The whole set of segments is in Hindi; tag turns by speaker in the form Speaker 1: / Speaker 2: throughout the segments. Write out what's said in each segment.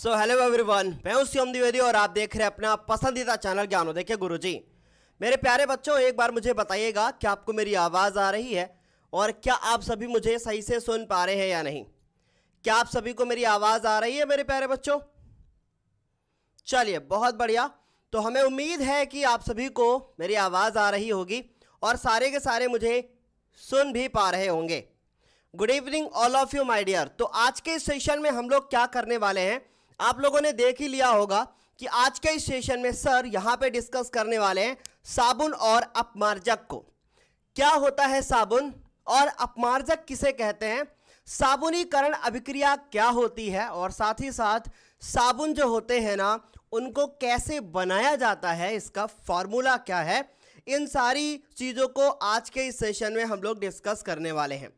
Speaker 1: सो हेलो एवरीवन मैं हूं श्योम द्विवेदी और आप देख रहे हैं अपना पसंदीदा चैनल देखे गुरु जी मेरे प्यारे बच्चों एक बार मुझे बताइएगा कि आपको मेरी आवाज़ आ रही है और क्या आप सभी मुझे सही से सुन पा रहे हैं या नहीं क्या आप सभी को मेरी आवाज़ आ रही है मेरे प्यारे बच्चों चलिए बहुत बढ़िया तो हमें उम्मीद है कि आप सभी को मेरी आवाज़ आ रही होगी और सारे के सारे मुझे सुन भी पा रहे होंगे good evening all of you my dear तो आज के इस सेशन में हम लोग क्या करने वाले हैं आप लोगों ने देख ही लिया होगा कि आज के इस सेशन में सर यहाँ पे डिस्कस करने वाले हैं साबुन और अपमार्जक को क्या होता है साबुन और अपमार्जक किसे कहते हैं साबुनीकरण अभिक्रिया क्या होती है और साथ ही साथ साबुन जो होते हैं ना उनको कैसे बनाया जाता है इसका फॉर्मूला क्या है इन सारी चीज़ों को आज के इस सेशन में हम लोग डिस्कस करने वाले हैं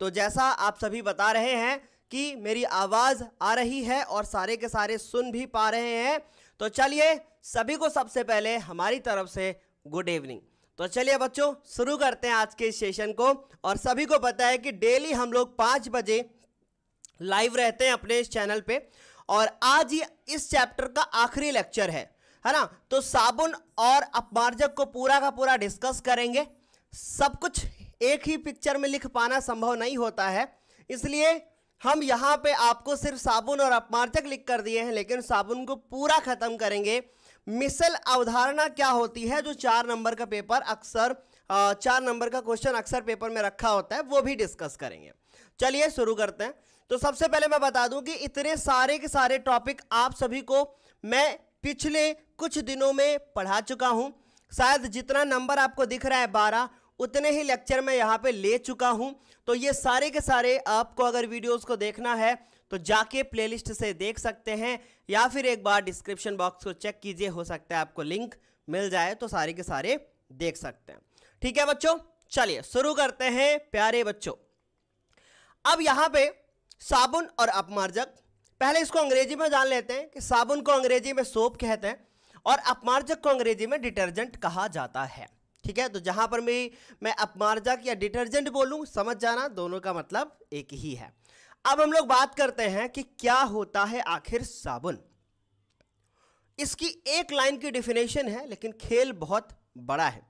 Speaker 1: तो जैसा आप सभी बता रहे हैं कि मेरी आवाज़ आ रही है और सारे के सारे सुन भी पा रहे हैं तो चलिए सभी को सबसे पहले हमारी तरफ से गुड इवनिंग तो चलिए बच्चों शुरू करते हैं आज के इस सेशन को और सभी को पता है कि डेली हम लोग पाँच बजे लाइव रहते हैं अपने इस चैनल पे और आज ये इस चैप्टर का आखिरी लेक्चर है है ना तो साबुन और अपमार्जक को पूरा का पूरा डिस्कस करेंगे सब कुछ एक ही पिक्चर में लिख पाना संभव नहीं होता है इसलिए हम यहाँ पे आपको सिर्फ साबुन और अपमार्जक लिख कर दिए हैं लेकिन साबुन को पूरा ख़त्म करेंगे मिसल अवधारणा क्या होती है जो चार नंबर का पेपर अक्सर चार नंबर का क्वेश्चन अक्सर पेपर में रखा होता है वो भी डिस्कस करेंगे चलिए शुरू करते हैं तो सबसे पहले मैं बता दूं कि इतने सारे के सारे टॉपिक आप सभी को मैं पिछले कुछ दिनों में पढ़ा चुका हूं शायद जितना नंबर आपको दिख रहा है बारह उतने ही लेक्चर में यहाँ पे ले चुका हूँ तो ये सारे के सारे आपको अगर वीडियोस को देखना है तो जाके प्लेलिस्ट से देख सकते हैं या फिर एक बार डिस्क्रिप्शन बॉक्स को चेक कीजिए हो सकता है आपको लिंक मिल जाए तो सारे के सारे देख सकते हैं ठीक है बच्चों चलिए शुरू करते हैं प्यारे बच्चों अब यहां पे साबुन और अपमार्जक पहले इसको अंग्रेजी में जान लेते हैं कि साबुन को अंग्रेजी में सोप कहते हैं और अपमार्जक को अंग्रेजी में डिटर्जेंट कहा जाता है ठीक है तो जहां पर भी मैं अपमार्जक या डिटर्जेंट बोलूं समझ जाना दोनों का मतलब एक ही है अब हम लोग बात करते हैं कि क्या होता है आखिर साबुन इसकी एक लाइन की डिफिनेशन है लेकिन खेल बहुत बड़ा है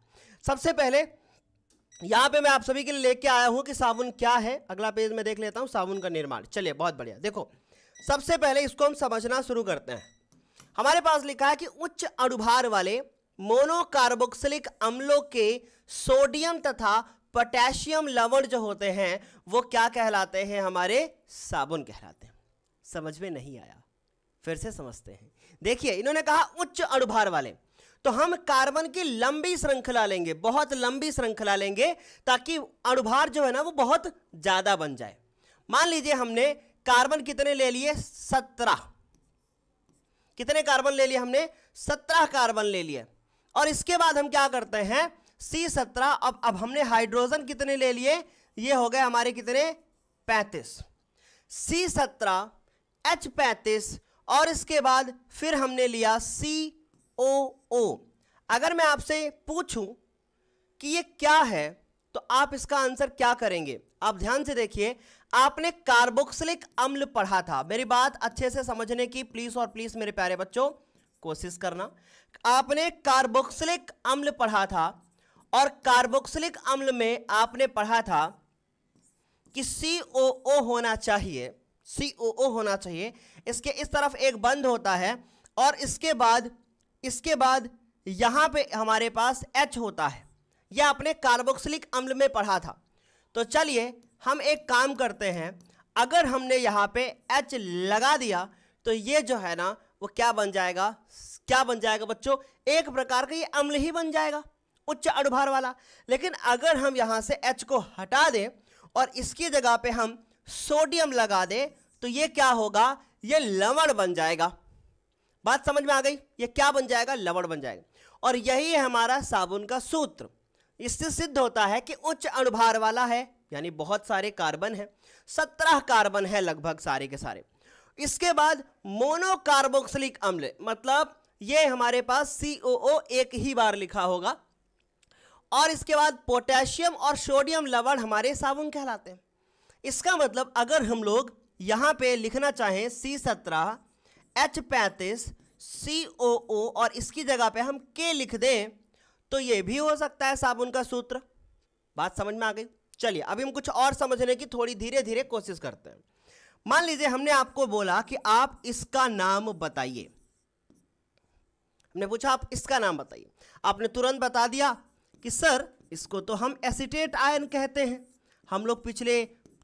Speaker 1: सबसे पहले यहां पे मैं आप सभी के लिए लेके आया हूं कि साबुन क्या है अगला पेज में देख लेता हूं साबुन का निर्माण चलिए बहुत बढ़िया देखो सबसे पहले इसको हम समझना शुरू करते हैं हमारे पास लिखा है कि उच्च अनुभार वाले मोनोकार्बोक्सिलिक अम्लों के सोडियम तथा पोटेशियम लवण जो होते हैं वो क्या कहलाते हैं हमारे साबुन कहलाते हैं समझ में नहीं आया फिर से समझते हैं देखिए इन्होंने कहा उच्च अणुभार वाले तो हम कार्बन की लंबी श्रृंखला लेंगे बहुत लंबी श्रृंखला लेंगे ताकि अणुभार जो है ना वो बहुत ज्यादा बन जाए मान लीजिए हमने कार्बन कितने ले लिए सत्रह कितने कार्बन ले लिए हमने सत्रह कार्बन ले लिए और इसके बाद हम क्या करते हैं सी सत्रह अब अब हमने हाइड्रोजन कितने ले लिए ये हो गए हमारे कितने पैंतीस सी सत्रह एच पैंतीस और इसके बाद फिर हमने लिया सी ओ ओ अगर मैं आपसे पूछूं कि ये क्या है तो आप इसका आंसर क्या करेंगे आप ध्यान से देखिए आपने कार्बोक्सिलिक अम्ल पढ़ा था मेरी बात अच्छे से समझने की प्लीज और प्लीज मेरे प्यारे बच्चों कोशिश करना आपने कार्बोक्सिलिक अम्ल पढ़ा था और कार्बोक्सिलिक अम्ल में आपने पढ़ा था कि सी ओ ओ होना चाहिए सी ओ ओ होना चाहिए इसके इस तरफ एक बंद होता है और इसके बाद इसके बाद यहाँ पे हमारे पास H होता है यह आपने कार्बोक्सिलिक अम्ल में पढ़ा था तो चलिए हम एक काम करते हैं अगर हमने यहाँ पे H लगा दिया तो ये जो है ना वो क्या बन जाएगा क्या बन जाएगा बच्चों एक प्रकार का ये अम्ल ही बन जाएगा उच्च अड़भार वाला लेकिन अगर हम यहाँ से एच को हटा दें और इसकी जगह पे हम सोडियम लगा दें तो ये क्या होगा ये लवण बन जाएगा बात समझ में आ गई ये क्या बन जाएगा लवण बन जाएगा और यही है हमारा साबुन का सूत्र इससे सिद्ध होता है कि उच्च अणुभार वाला है यानी बहुत सारे कार्बन है सत्रह कार्बन है लगभग सारे के सारे इसके बाद मोनोकार्बोक्सिलिक अम्ल मतलब ये हमारे पास सी ओ ओ एक ही बार लिखा होगा और इसके बाद पोटेशियम और सोडियम लवण हमारे साबुन कहलाते हैं इसका मतलब अगर हम लोग यहाँ पे लिखना चाहें सी सत्रह एच पैंतीस सी ओ ओ और इसकी जगह पे हम के लिख दें तो ये भी हो सकता है साबुन का सूत्र बात समझ में आ गई चलिए अभी हम कुछ और समझने की थोड़ी धीरे धीरे कोशिश करते हैं मान लीजिए हमने आपको बोला कि आप इसका नाम बताइए हमने पूछा आप इसका नाम बताइए आपने तुरंत बता दिया कि सर इसको तो हम एसिटेट आयन कहते हैं हम लोग पिछले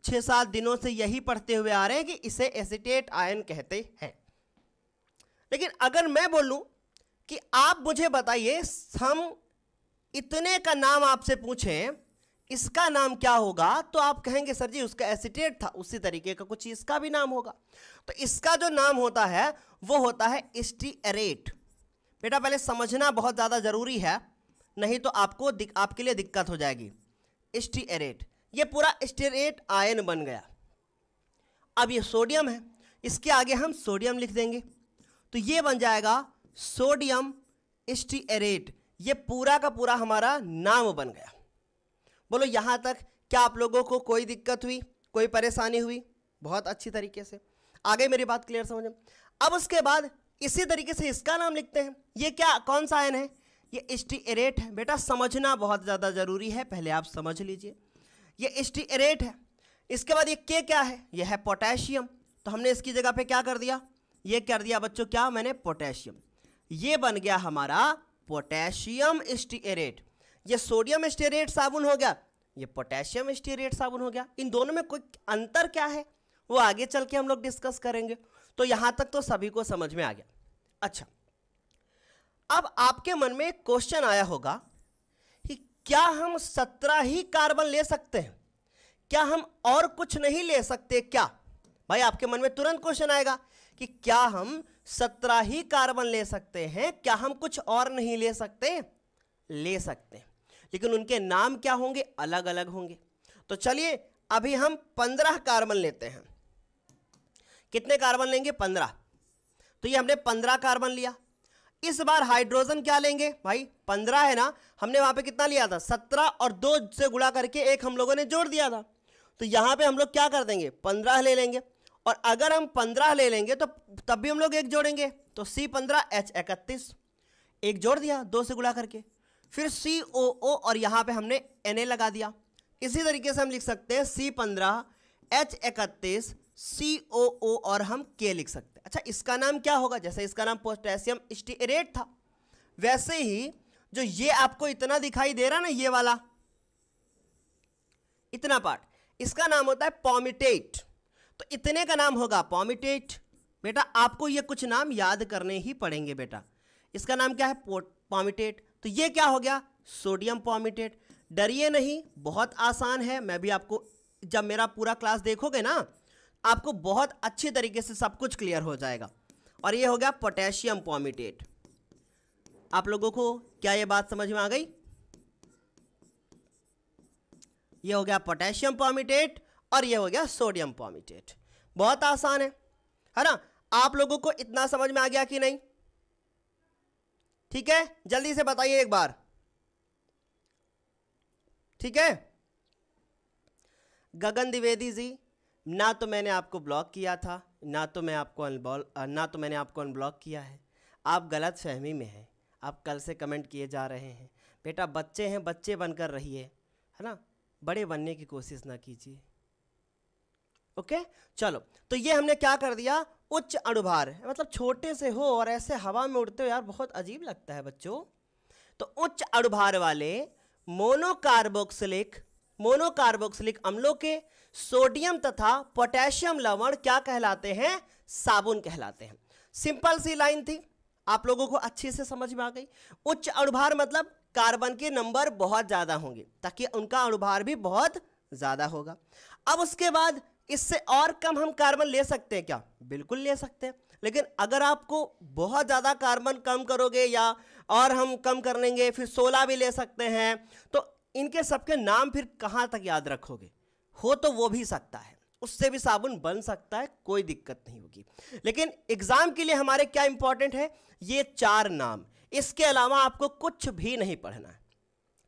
Speaker 1: छः सात दिनों से यही पढ़ते हुए आ रहे हैं कि इसे एसिटेट आयन कहते हैं लेकिन अगर मैं बोलूं कि आप मुझे बताइए हम इतने का नाम आपसे पूछें इसका नाम क्या होगा तो आप कहेंगे सर जी उसका एसिटेट था उसी तरीके का कुछ इसका भी नाम होगा तो इसका जो नाम होता है वो होता है स्टीरेट बेटा पहले समझना बहुत ज़्यादा ज़रूरी है नहीं तो आपको आपके लिए दिक्कत हो जाएगी स्टीएरेट ये पूरा स्टेरेट आयन बन गया अब ये सोडियम है इसके आगे हम सोडियम लिख देंगे तो ये बन जाएगा सोडियम स्टीएरेट ये पूरा का पूरा हमारा नाम बन गया बोलो यहाँ तक क्या आप लोगों को कोई दिक्कत हुई कोई परेशानी हुई बहुत अच्छी तरीके से आगे मेरी बात क्लियर समझ अब उसके बाद इसी तरीके से इसका नाम लिखते हैं ये क्या कौन सा आयन है ये एस्टीएरेट है बेटा समझना बहुत ज़्यादा ज़रूरी है पहले आप समझ लीजिए ये एस्टीएरेट है इसके बाद ये के क्या है ये है पोटेशियम तो हमने इसकी जगह पे क्या कर दिया ये कर दिया बच्चों क्या मैंने पोटेशियम ये बन गया हमारा पोटेशियम स्टीएरेट ये सोडियम स्टीरेट साबुन हो गया ये पोटेशियम स्टीरेट साबुन हो गया इन दोनों में कोई अंतर क्या है वो आगे चल के हम लोग डिस्कस करेंगे तो यहां तक तो सभी को समझ में आ गया अच्छा अब आपके मन में एक क्वेश्चन आया होगा कि क्या हम सत्रह ही कार्बन ले सकते हैं क्या हम और कुछ नहीं ले सकते क्या भाई आपके मन में तुरंत क्वेश्चन आएगा कि क्या हम सत्रह ही कार्बन ले सकते हैं क्या हम कुछ और नहीं ले सकते ले सकते हैं लेकिन उनके नाम क्या होंगे अलग अलग होंगे तो चलिए अभी हम पंद्रह कार्बन लेते हैं कितने कार्बन लेंगे पंद्रह तो ये हमने पंद्रह कार्बन लिया इस बार हाइड्रोजन क्या लेंगे भाई पंद्रह है ना हमने वहां पे कितना लिया था सत्रह और दो से गुड़ा करके एक हम लोगों ने जोड़ दिया था तो यहाँ पे हम लोग क्या कर देंगे पंद्रह ले लेंगे और अगर हम पंद्रह ले लेंगे तो तब भी हम लोग एक जोड़ेंगे तो सी पंद्रह एच इकतीस एक जोड़ दिया दो से गुड़ा करके फिर सी ओ ओ और यहाँ पे हमने एन ए लगा दिया इसी तरीके से हम लिख सकते हैं सी पंद्रह एच इकतीस सी ओ ओ और हम के लिख सकते हैं अच्छा इसका नाम क्या होगा जैसे इसका नाम पोटेशियम स्टीरेट था वैसे ही जो ये आपको इतना दिखाई दे रहा ना ये वाला इतना पार्ट इसका नाम होता है पॉमिटेट तो इतने का नाम होगा पॉमिटेट बेटा आपको ये कुछ नाम याद करने ही पड़ेंगे बेटा इसका नाम क्या है पॉमिटेट तो ये क्या हो गया सोडियम पॉमिटेट डरिए नहीं बहुत आसान है मैं भी आपको जब मेरा पूरा क्लास देखोगे ना आपको बहुत अच्छे तरीके से सब कुछ क्लियर हो जाएगा और ये हो गया पोटेशियम पॉमिटेट आप लोगों को क्या ये बात समझ में आ गई ये हो गया पोटेशियम पॉमिटेट और ये हो गया सोडियम पॉमिटेट बहुत आसान है है ना आप लोगों को इतना समझ में आ गया कि नहीं ठीक है जल्दी से बताइए एक बार ठीक है गगन द्विवेदी जी ना तो मैंने आपको ब्लॉक किया था ना तो मैं आपको अनबॉल ना तो मैंने आपको अनब्लॉक किया है आप गलत फहमी में हैं आप कल से कमेंट किए जा रहे हैं बेटा बच्चे हैं बच्चे बनकर रहिए है, ना बड़े बनने की कोशिश ना कीजिए ओके चलो तो ये हमने क्या कर दिया उच्च अणुभार मतलब छोटे से हो और ऐसे हवा में उड़ते हो यार बहुत अजीब लगता है बच्चों तो उच्च अणुभार वाले मोनोकार्बोक्सिलिक मोनोकार्बोक्सिलिक अम्लों के सोडियम तथा पोटेशियम लवण क्या कहलाते हैं साबुन कहलाते हैं सिंपल सी लाइन थी आप लोगों को अच्छे से समझ में आ गई उच्च अणुभार मतलब कार्बन के नंबर बहुत ज़्यादा होंगे ताकि उनका अणुभार भी बहुत ज़्यादा होगा अब उसके बाद इससे और कम हम कार्बन ले सकते हैं क्या बिल्कुल ले सकते हैं लेकिन अगर आपको बहुत ज़्यादा कार्बन कम करोगे या और हम कम कर लेंगे फिर सोलह भी ले सकते हैं तो इनके सबके नाम फिर कहाँ तक याद रखोगे हो तो वो भी सकता है उससे भी साबुन बन सकता है कोई दिक्कत नहीं होगी लेकिन एग्ज़ाम के लिए हमारे क्या इंपॉर्टेंट है ये चार नाम इसके अलावा आपको कुछ भी नहीं पढ़ना है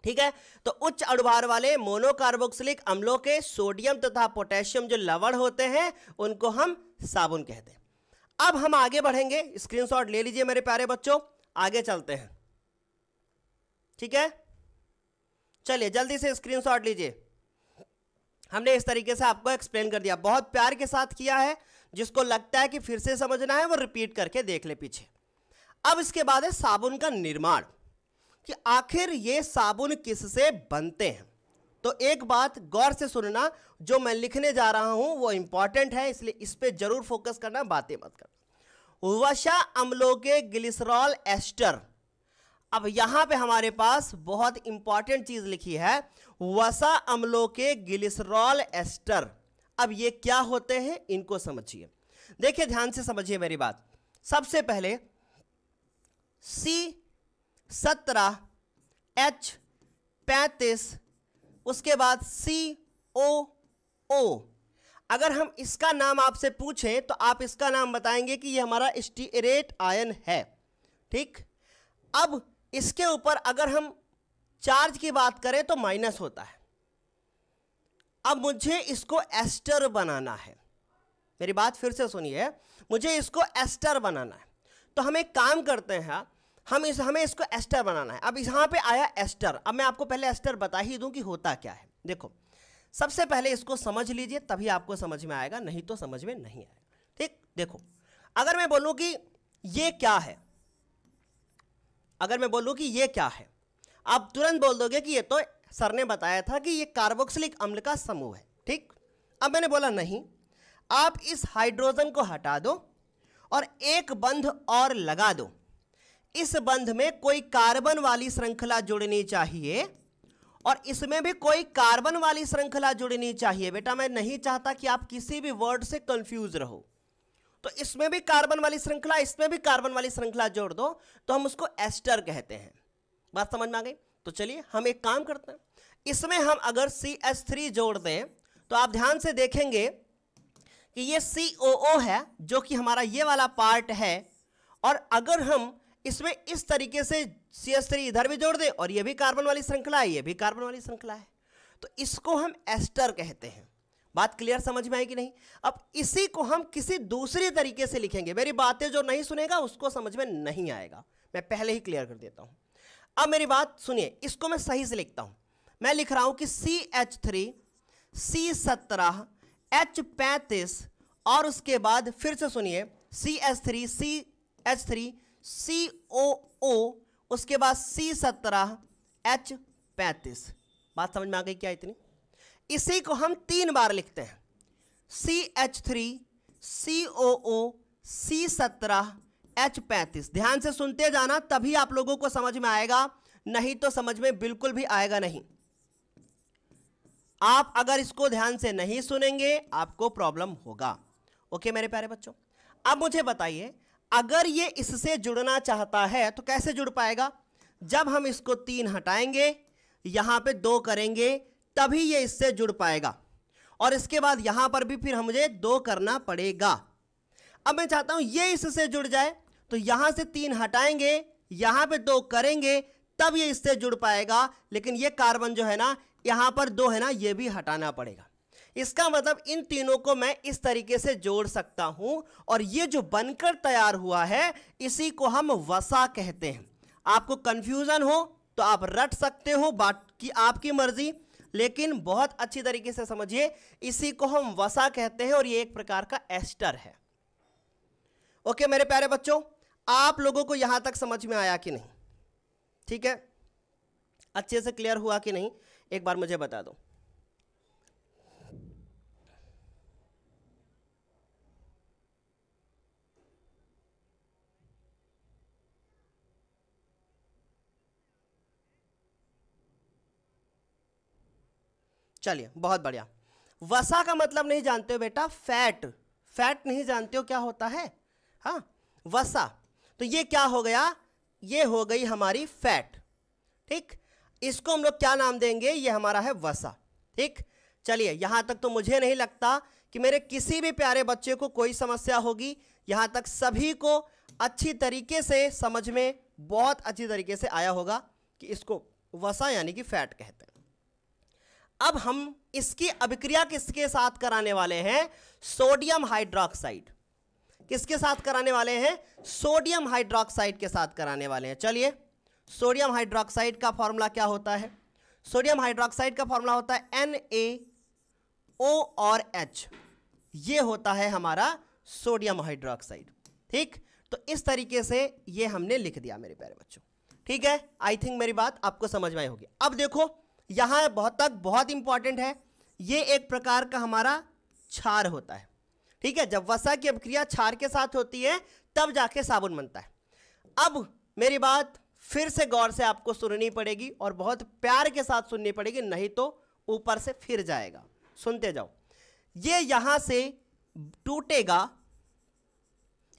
Speaker 1: ठीक है तो उच्च अडभार वाले मोनोकार्बोक्सिलिक अम्लों के सोडियम तथा तो पोटेशियम जो लवण होते हैं उनको हम साबुन कहते हैं अब हम आगे बढ़ेंगे स्क्रीनशॉट ले लीजिए मेरे प्यारे बच्चों आगे चलते हैं ठीक है चलिए जल्दी से स्क्रीनशॉट लीजिए हमने इस तरीके से आपको एक्सप्लेन कर दिया बहुत प्यार के साथ किया है जिसको लगता है कि फिर से समझना है वो रिपीट करके देख ले पीछे अब इसके बाद है साबुन का निर्माण कि आखिर ये साबुन किससे बनते हैं तो एक बात गौर से सुनना जो मैं लिखने जा रहा हूं वो इंपॉर्टेंट है इसलिए इस पर जरूर फोकस करना बातें मत करना वशा अम्लों के ग्लिसरॉल एस्टर अब यहां पे हमारे पास बहुत इंपॉर्टेंट चीज लिखी है वसा अम्लों के ग्लिसरॉल एस्टर अब ये क्या होते हैं इनको समझिए देखिए ध्यान से समझिए मेरी बात सबसे पहले सी सत्रह एच पैंतीस उसके बाद सी ओ ओ अगर हम इसका नाम आपसे पूछें तो आप इसका नाम बताएंगे कि यह हमारा स्टीरेट आयन है ठीक अब इसके ऊपर अगर हम चार्ज की बात करें तो माइनस होता है अब मुझे इसको एस्टर बनाना है मेरी बात फिर से सुनिए मुझे इसको एस्टर बनाना है तो हम एक काम करते हैं हम इस हमें इसको एस्टर बनाना है अब यहाँ पे आया एस्टर अब मैं आपको पहले एस्टर बता ही दूं कि होता क्या है देखो सबसे पहले इसको समझ लीजिए तभी आपको समझ में आएगा नहीं तो समझ में नहीं आएगा ठीक देखो अगर मैं बोलूँ कि ये क्या है अगर मैं बोलूँ कि ये क्या है आप तुरंत बोल दोगे कि ये तो सर ने बताया था कि ये कार्बोक्सिलिक अम्ल का समूह है ठीक अब मैंने बोला नहीं आप इस हाइड्रोजन को हटा दो और एक बंध और लगा दो इस बंध में कोई कार्बन वाली श्रृंखला जुड़नी चाहिए और इसमें भी कोई कार्बन वाली श्रृंखला जुड़नी चाहिए बेटा मैं नहीं चाहता कि आप किसी भी वर्ड से कंफ्यूज रहो तो इसमें भी कार्बन वाली श्रृंखला इसमें भी कार्बन वाली श्रृंखला जोड़ दो तो हम उसको एस्टर कहते हैं बात समझ में आ गई तो चलिए हम एक काम करते हैं इसमें हम अगर सी एस थ्री जोड़ दें तो आप ध्यान से देखेंगे कि ये सी ओ ओ है जो कि हमारा ये वाला पार्ट है और अगर हम इसमें इस तरीके से सी एस थ्री इधर भी जोड़ दें और ये भी कार्बन वाली श्रृंखला है ये भी कार्बन वाली श्रृंखला है तो इसको हम एस्टर कहते हैं बात क्लियर समझ में आई कि नहीं अब इसी को हम किसी दूसरे तरीके से लिखेंगे मेरी बातें जो नहीं सुनेगा उसको समझ में नहीं आएगा मैं पहले ही क्लियर कर देता हूं अब मेरी बात सुनिए इसको मैं सही से लिखता हूं मैं लिख रहा हूं कि सी एच थ्री सी सत्रह एच पैंतीस और उसके बाद फिर से सुनिए C H three C H three C O O उसके बाद सी सत्रह एच पैंतीस बात समझ में आ गई क्या इतनी इसी को हम तीन बार लिखते हैं C H three C O ओ सी सत्रह एच पैंतीस ध्यान से सुनते जाना तभी आप लोगों को समझ में आएगा नहीं तो समझ में बिल्कुल भी आएगा नहीं आप अगर इसको ध्यान से नहीं सुनेंगे आपको प्रॉब्लम होगा ओके मेरे प्यारे बच्चों अब मुझे बताइए अगर ये इससे जुड़ना चाहता है तो कैसे जुड़ पाएगा जब हम इसको तीन हटाएंगे यहां पे दो करेंगे तभी ये इससे जुड़ पाएगा और इसके बाद यहां पर भी फिर मुझे दो करना पड़ेगा अब मैं चाहता हूं ये इससे जुड़ जाए तो यहां से तीन हटाएंगे यहां पे दो करेंगे तब ये इससे जुड़ पाएगा लेकिन ये कार्बन जो है ना यहां पर दो है ना ये भी हटाना पड़ेगा इसका मतलब इन तीनों को मैं इस तरीके से जोड़ सकता हूं और ये जो बनकर तैयार हुआ है इसी को हम वसा कहते हैं आपको कंफ्यूजन हो तो आप रट सकते हो बाकी आपकी मर्जी लेकिन बहुत अच्छी तरीके से समझिए इसी को हम वसा कहते हैं और ये एक प्रकार का एस्टर है ओके मेरे प्यारे बच्चों आप लोगों को यहां तक समझ में आया कि नहीं ठीक है अच्छे से क्लियर हुआ कि नहीं एक बार मुझे बता दो चलिए बहुत बढ़िया वसा का मतलब नहीं जानते हो बेटा फैट फैट नहीं जानते हो क्या होता है हाँ वसा तो ये क्या हो गया ये हो गई हमारी फैट ठीक इसको हम लोग क्या नाम देंगे ये हमारा है वसा ठीक चलिए यहाँ तक तो मुझे नहीं लगता कि मेरे किसी भी प्यारे बच्चे को कोई समस्या होगी यहाँ तक सभी को अच्छी तरीके से समझ में बहुत अच्छी तरीके से आया होगा कि इसको वसा यानी कि फैट कहते हैं अब हम इसकी अभिक्रिया किसके साथ कराने वाले हैं सोडियम हाइड्रोक्साइड किसके साथ कराने वाले हैं सोडियम हाइड्रोक्साइड के साथ कराने वाले हैं चलिए सोडियम हाइड्रोक्साइड का फॉर्मूला क्या होता है सोडियम हाइड्रोक्साइड का फॉर्मूला होता है एन ए ओ और एच ये होता है हमारा सोडियम हाइड्रोक्साइड ठीक तो इस तरीके से ये हमने लिख दिया मेरे प्यारे बच्चों ठीक है आई थिंक मेरी बात आपको समझ में आई होगी अब देखो यहाँ बहुत तक बहुत इंपॉर्टेंट है ये एक प्रकार का हमारा क्षार होता है ठीक है जब वसा की अभिक्रिया क्षार के साथ होती है तब जाके साबुन बनता है अब मेरी बात फिर से गौर से आपको सुननी पड़ेगी और बहुत प्यार के साथ सुननी पड़ेगी नहीं तो ऊपर से फिर जाएगा सुनते जाओ ये यहां से टूटेगा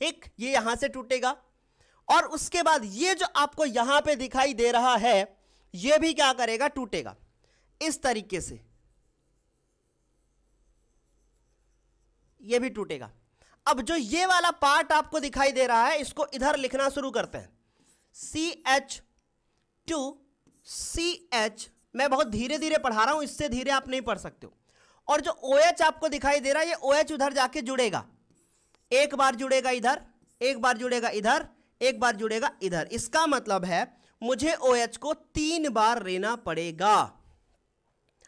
Speaker 1: एक ये यहां से टूटेगा और उसके बाद ये जो आपको यहां पे दिखाई दे रहा है ये भी क्या करेगा टूटेगा इस तरीके से ये भी टूटेगा अब जो ये वाला पार्ट आपको दिखाई दे रहा है इसको इधर लिखना शुरू करते हैं C H two C H मैं बहुत धीरे धीरे पढ़ा रहा हूं इससे धीरे आप नहीं पढ़ सकते हो और जो ओ OH एच आपको दिखाई दे रहा है ये ओ OH एच उधर जाके जुड़ेगा एक बार जुड़ेगा इधर एक बार जुड़ेगा इधर एक बार जुड़ेगा इधर इसका मतलब है मुझे ओ OH को तीन बार लेना पड़ेगा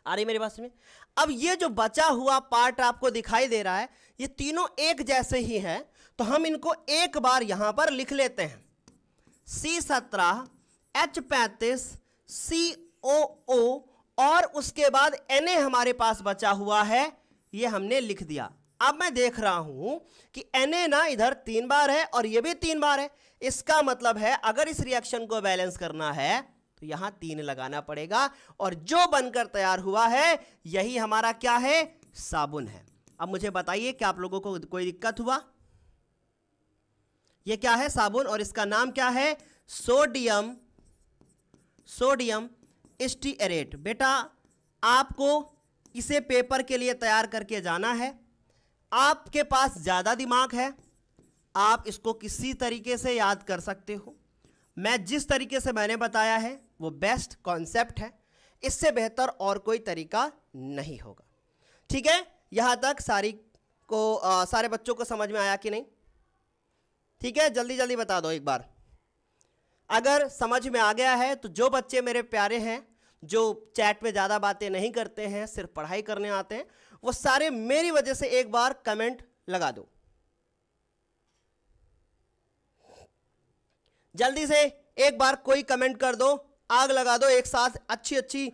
Speaker 1: आ रही मेरे पास में अब ये जो बचा हुआ पार्ट आपको दिखाई दे रहा है ये तीनों एक जैसे ही हैं तो हम इनको एक बार यहाँ पर लिख लेते हैं सी सत्रह एच पैंतीस सी ओ ओ और उसके बाद एन ए हमारे पास बचा हुआ है ये हमने लिख दिया अब मैं देख रहा हूं कि एन ए ना इधर तीन बार है और ये भी तीन बार है इसका मतलब है अगर इस रिएक्शन को बैलेंस करना है तो यहां तीन लगाना पड़ेगा और जो बनकर तैयार हुआ है यही हमारा क्या है साबुन है अब मुझे बताइए क्या आप लोगों को कोई दिक्कत हुआ यह क्या है साबुन और इसका नाम क्या है सोडियम सोडियम स्टीएरेट बेटा आपको इसे पेपर के लिए तैयार करके जाना है आपके पास ज़्यादा दिमाग है आप इसको किसी तरीके से याद कर सकते हो मैं जिस तरीके से मैंने बताया है वो बेस्ट कॉन्सेप्ट है इससे बेहतर और कोई तरीका नहीं होगा ठीक है यहाँ तक सारी को आ, सारे बच्चों को समझ में आया कि नहीं ठीक है जल्दी जल्दी बता दो एक बार अगर समझ में आ गया है तो जो बच्चे मेरे प्यारे हैं जो चैट में ज़्यादा बातें नहीं करते हैं सिर्फ पढ़ाई करने आते हैं वो सारे मेरी वजह से एक बार कमेंट लगा दो जल्दी से एक बार कोई कमेंट कर दो आग लगा दो एक साथ अच्छी अच्छी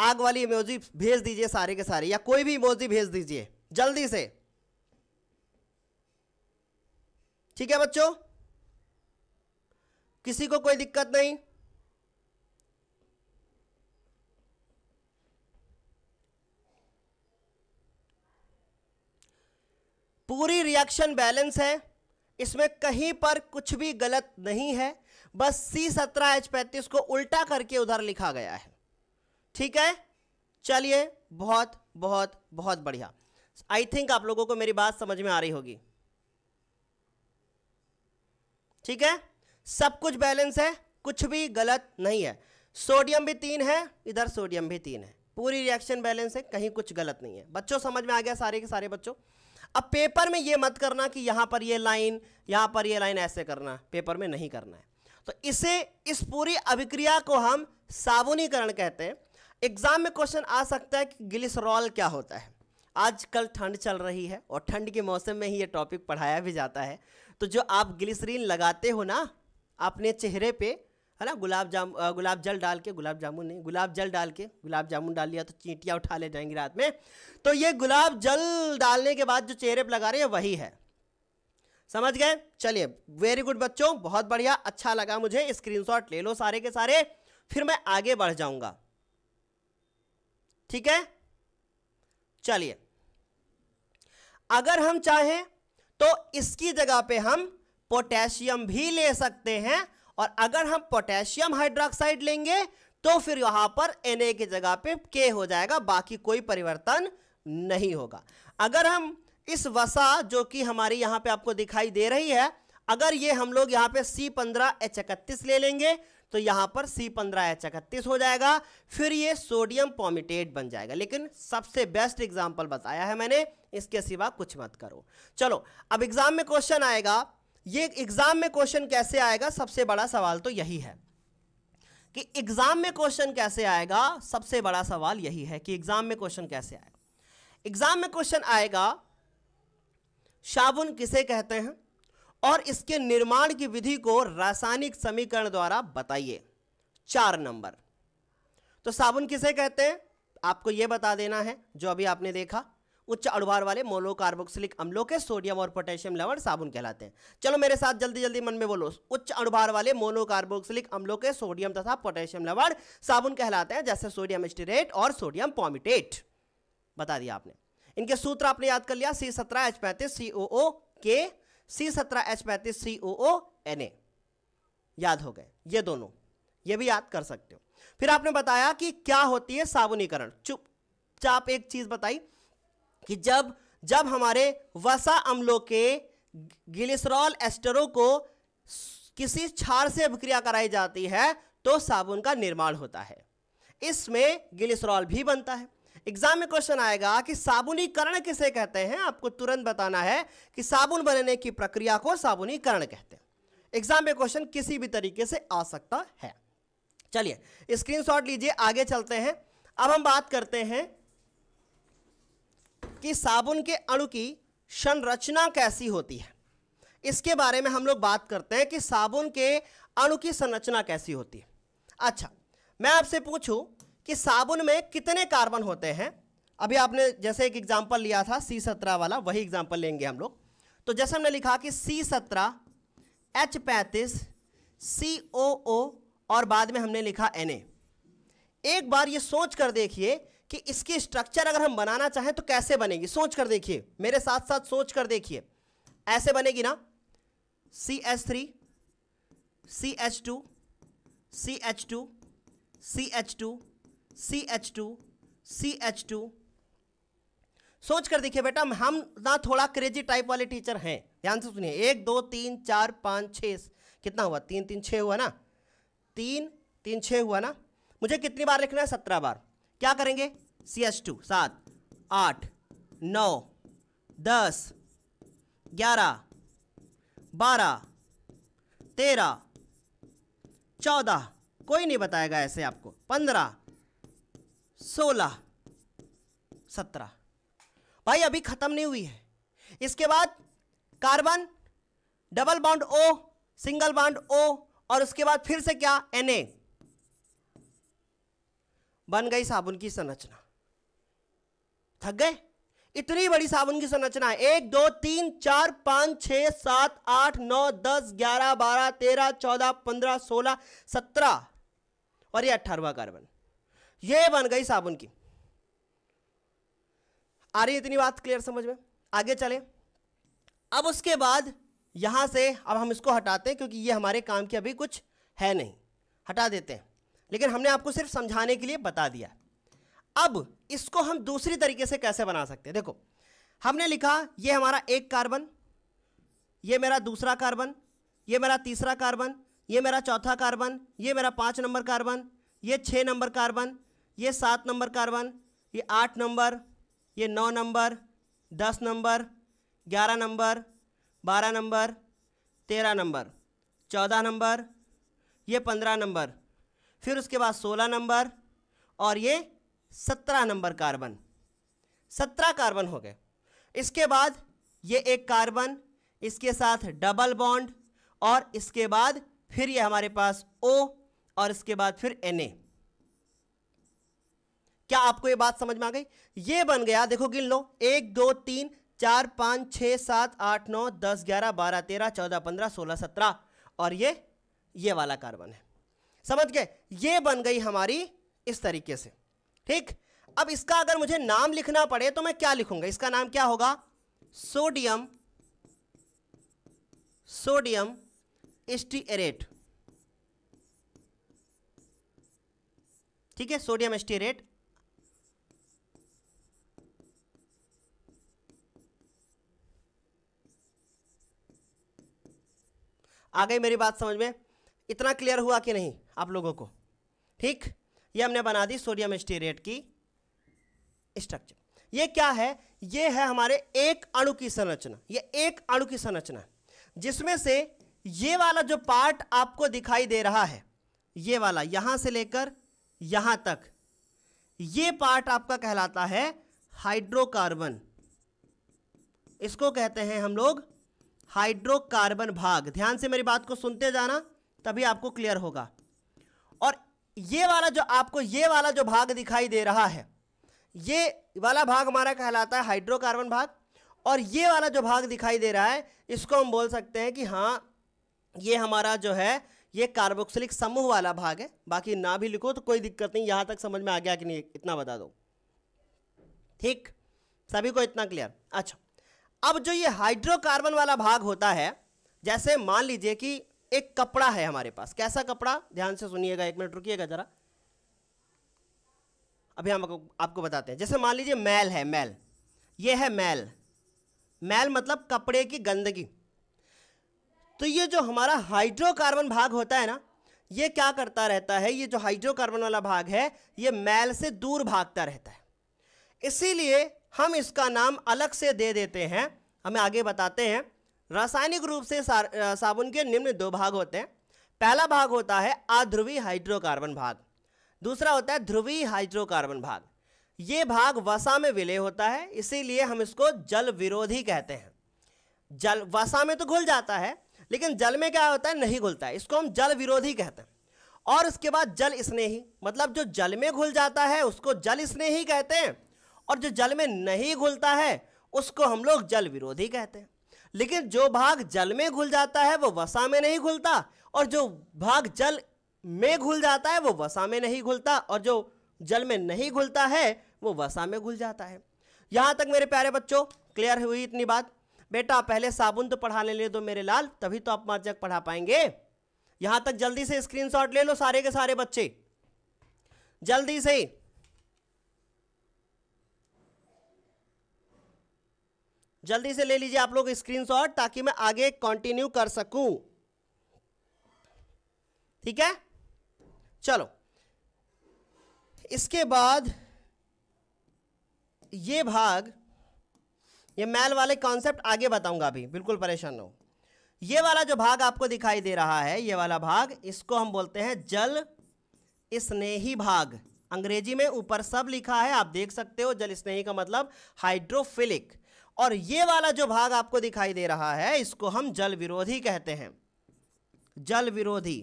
Speaker 1: आग वाली इमोजी भेज दीजिए सारे के सारे या कोई भी इमोजी भेज दीजिए जल्दी से ठीक है बच्चों किसी को कोई दिक्कत नहीं पूरी रिएक्शन बैलेंस है इसमें कहीं पर कुछ भी गलत नहीं है बस सी सत्रह एच पैंतीस को उल्टा करके उधर लिखा गया है ठीक है चलिए बहुत बहुत बहुत बढ़िया आई थिंक आप लोगों को मेरी बात समझ में आ रही होगी ठीक है सब कुछ बैलेंस है कुछ भी गलत नहीं है सोडियम भी तीन है इधर सोडियम भी तीन है पूरी रिएक्शन बैलेंस है कहीं कुछ गलत नहीं है बच्चों समझ में आ गया सारे के सारे बच्चों अब पेपर में ये मत करना कि यहां पर ये लाइन यहां पर ये लाइन ऐसे करना पेपर में नहीं करना है तो इसे इस पूरी अभिक्रिया को हम साबुनीकरण कहते हैं एग्जाम में क्वेश्चन आ सकता है कि ग्लिसरॉल क्या होता है आजकल ठंड चल रही है और ठंड के मौसम में ही ये टॉपिक पढ़ाया भी जाता है तो जो आप ग्लिसरीन लगाते हो ना अपने चेहरे पे है ना गुलाब जाम गुलाब जल डाल के गुलाब जामुन नहीं गुलाब जल डाल के गुलाब जामुन डाल लिया तो चींटियाँ उठा ले जाएंगी रात में तो ये गुलाब जल डालने के बाद जो चेहरे पर लगा रहे हैं वही है समझ गए चलिए वेरी गुड बच्चों बहुत बढ़िया अच्छा लगा मुझे स्क्रीनशॉट ले लो सारे के सारे फिर मैं आगे बढ़ जाऊंगा ठीक है चलिए अगर हम चाहें तो इसकी जगह पे हम पोटेशियम भी ले सकते हैं और अगर हम पोटेशियम हाइड्रोक्साइड लेंगे तो फिर यहां पर Na की जगह पे K हो जाएगा बाकी कोई परिवर्तन नहीं होगा अगर हम इस वसा जो कि हमारी यहाँ पे आपको दिखाई दे रही है अगर ये हम लोग यहाँ पे सी पंद्रह एच इकतीस ले लेंगे तो यहाँ पर सी पंद्रह एच इकतीस हो जाएगा फिर ये सोडियम पॉमिटेट बन जाएगा लेकिन सबसे बेस्ट एग्जाम्पल बताया है मैंने इसके सिवा कुछ मत करो चलो अब एग्जाम में क्वेश्चन आएगा ये एग्जाम में क्वेश्चन कैसे आएगा सबसे बड़ा सवाल तो यही है कि एग्जाम में क्वेश्चन कैसे आएगा सबसे बड़ा सवाल यही है कि एग्जाम में क्वेश्चन कैसे आएगा एग्जाम में क्वेश्चन आएगा साबुन किसे कहते हैं और इसके निर्माण की विधि को रासायनिक समीकरण द्वारा बताइए चार नंबर तो साबुन किसे कहते हैं आपको यह बता देना है जो अभी आपने देखा उच्च अणुभार वाले मोलोकार्बोक्सिलिक अम्लों के सोडियम और पोटेशियम लवण साबुन कहलाते हैं चलो मेरे साथ जल्दी जल्दी मन में बोलो उच्च अडुभार वाले मोनोकार्बोक्सिलिक अम्लों के सोडियम तथा पोटेशियम लवण साबुन कहलाते हैं जैसे सोडियम स्टीरेट और सोडियम पॉमिटेट बता दिया आपने इनके सूत्र आपने याद कर लिया सी सत्रह एच पैंतीस सी ओ ओ के सी सत्रह एच पैंतीस सी ओ ओ एन ए याद हो गए ये दोनों ये भी याद कर सकते हो फिर आपने बताया कि क्या होती है साबुनीकरण चुपचाप एक चीज बताई कि जब जब हमारे वसा अम्लों के गिलिसरॉल एस्टरों को किसी क्षार से अभिक्रिया कराई जाती है तो साबुन का निर्माण होता है इसमें गिलिसरॉल भी बनता है एग्जाम में क्वेश्चन आएगा कि साबुनीकरण किसे कहते हैं आपको तुरंत बताना है कि साबुन बनने की प्रक्रिया को साबुनीकरण कहते हैं एग्जाम में क्वेश्चन किसी भी तरीके से आ सकता है चलिए स्क्रीनशॉट लीजिए आगे चलते हैं अब हम बात करते हैं कि साबुन के अणु की संरचना कैसी होती है इसके बारे में हम लोग बात करते हैं कि साबुन के अणु की संरचना कैसी होती है अच्छा मैं आपसे पूछूं कि साबुन में कितने कार्बन होते हैं अभी आपने जैसे एक एग्जाम्पल लिया था सी सत्रह वाला वही एग्जाम्पल लेंगे हम लोग तो जैसे हमने लिखा कि सी सत्रह एच पैंतीस सी ओ ओ और बाद में हमने लिखा एन ए एक बार ये सोच कर देखिए कि इसकी स्ट्रक्चर अगर हम बनाना चाहें तो कैसे बनेगी सोच कर देखिए मेरे साथ साथ सोच कर देखिए ऐसे बनेगी ना C H three C H two C H two C H two C H two C H two सोच कर देखिए बेटा हम ना थोड़ा क्रेजी टाइप वाले टीचर हैं ध्यान से सुनिए एक दो तीन चार पाँच छः कितना हुआ तीन तीन छः हुआ ना तीन तीन छः हुआ ना मुझे कितनी बार लिखना है सत्रह बार क्या करेंगे सी एच टू सात आठ नौ दस ग्यारह बारह तेरह चौदह कोई नहीं बताएगा ऐसे आपको पंद्रह सोलह सत्रह भाई अभी खत्म नहीं हुई है इसके बाद carbon double bond O single bond O और उसके बाद फिर से क्या एन ए बन गई साबुन की संरचना थक गए इतनी बड़ी साबुन की संरचना है एक दो तीन चार पांच छह सात आठ नौ दस ग्यारह बारह तेरह चौदह पंद्रह सोलह सत्रह और ये अठारवा कार्बन ये बन गई साबुन की आ रही इतनी बात क्लियर समझ में आगे चले अब उसके बाद यहां से अब हम इसको हटाते हैं क्योंकि ये हमारे काम की अभी कुछ है नहीं हटा देते हैं लेकिन हमने आपको सिर्फ समझाने के लिए बता दिया अब इसको हम दूसरी तरीके से कैसे बना सकते हैं देखो हमने लिखा ये हमारा एक कार्बन ये मेरा दूसरा कार्बन ये मेरा तीसरा कार्बन ये मेरा चौथा कार्बन ये मेरा पाँच नंबर कार्बन ये छः नंबर कार्बन ये सात नंबर कार्बन ये आठ नंबर ये नौ नंबर दस नंबर ग्यारह नंबर बारह नंबर तेरह नंबर चौदह नंबर ये पंद्रह नंबर फिर उसके बाद सोलह नंबर और ये सत्रह नंबर कार्बन सत्रह कार्बन हो गए इसके बाद ये एक कार्बन इसके साथ डबल बॉन्ड और इसके बाद फिर ये हमारे पास ओ और इसके बाद फिर एन ए क्या आपको ये बात समझ में आ गई ये बन गया देखो गिन लो एक दो तीन चार पाँच छः सात आठ नौ दस ग्यारह बारह तेरह चौदह पंद्रह सोलह सत्रह और ये ये वाला कार्बन है समझ गए ये बन गई हमारी इस तरीके से ठीक अब इसका अगर मुझे नाम लिखना पड़े तो मैं क्या लिखूंगा इसका नाम क्या होगा सोडियम सोडियम एस्टीरेट ठीक है सोडियम एस्टीरेट आ गई मेरी बात समझ में इतना क्लियर हुआ कि नहीं आप लोगों को ठीक ये हमने बना दी सोडियम स्टेरेट की स्ट्रक्चर ये क्या है ये है हमारे एक अणु की संरचना ये एक अणु की संरचना जिसमें से ये वाला जो पार्ट आपको दिखाई दे रहा है ये वाला यहां से लेकर यहां तक ये पार्ट आपका कहलाता है हाइड्रोकार्बन इसको कहते हैं हम लोग हाइड्रोकार्बन भाग ध्यान से मेरी बात को सुनते जाना तभी आपको क्लियर होगा और ये वाला जो आपको ये वाला जो भाग दिखाई दे रहा है ये वाला भाग हमारा कहलाता है हाइड्रोकार्बन भाग और ये वाला जो भाग दिखाई दे रहा है इसको हम बोल सकते हैं कि हाँ ये हमारा जो है ये कार्बोक्सिलिक समूह वाला भाग है बाकी ना भी लिखो तो कोई दिक्कत नहीं यहाँ तक समझ में आ गया कि नहीं इतना बता दो ठीक सभी को इतना क्लियर अच्छा अब जो ये हाइड्रोकार्बन वाला भाग होता है जैसे मान लीजिए कि एक कपड़ा है हमारे पास कैसा कपड़ा ध्यान से सुनिएगा एक मिनट रुकिएगा जरा अभी हम आपको, आपको बताते हैं जैसे मान लीजिए मैल है मैल ये है मैल मैल मतलब कपड़े की गंदगी तो ये जो हमारा हाइड्रोकार्बन भाग होता है ना ये क्या करता रहता है ये जो हाइड्रोकार्बन वाला भाग है ये मैल से दूर भागता रहता है इसीलिए हम इसका नाम अलग से दे देते हैं हमें आगे बताते हैं रासायनिक रूप से साबुन के निम्न दो भाग होते हैं पहला भाग होता है आध्रुवी हाइड्रोकार्बन भाग दूसरा होता है ध्रुवी हाइड्रोकार्बन भाग ये भाग वसा में विलय होता है इसीलिए हम इसको जल विरोधी कहते हैं जल वसा में तो घुल जाता है लेकिन जल में क्या होता है नहीं घुलता है इसको हम जल विरोधी कहते हैं और उसके बाद जल स्नेही मतलब जो जल में घुल जाता है उसको जल स्नेही कहते हैं और जो जल में नहीं घुलता है उसको हम लोग जल विरोधी कहते हैं लेकिन जो भाग जल में घुल जाता है वो वसा में नहीं घुलता और जो भाग जल में घुल जाता है वो वसा में नहीं घुलता और जो जल में नहीं घुलता है वो वसा में घुल जाता है यहाँ तक मेरे प्यारे बच्चों क्लियर हुई इतनी बात बेटा पहले साबुन तो पढ़ाने ले दो मेरे लाल तभी तो आप मर्जक पढ़ा पाएंगे यहाँ तक जल्दी से स्क्रीनशॉट ले लो सारे के सारे बच्चे जल्दी से जल्दी से ले लीजिए आप लोग स्क्रीनशॉट ताकि मैं आगे कंटिन्यू कर सकूं ठीक है चलो इसके बाद ये भाग ये मैल वाले कॉन्सेप्ट आगे बताऊंगा अभी बिल्कुल परेशान हो ये वाला जो भाग आपको दिखाई दे रहा है ये वाला भाग इसको हम बोलते हैं जल स्नेही भाग अंग्रेजी में ऊपर सब लिखा है आप देख सकते हो जल स्नेही का मतलब हाइड्रोफिलिक और ये वाला जो भाग आपको दिखाई दे रहा है इसको हम जल विरोधी कहते हैं जल विरोधी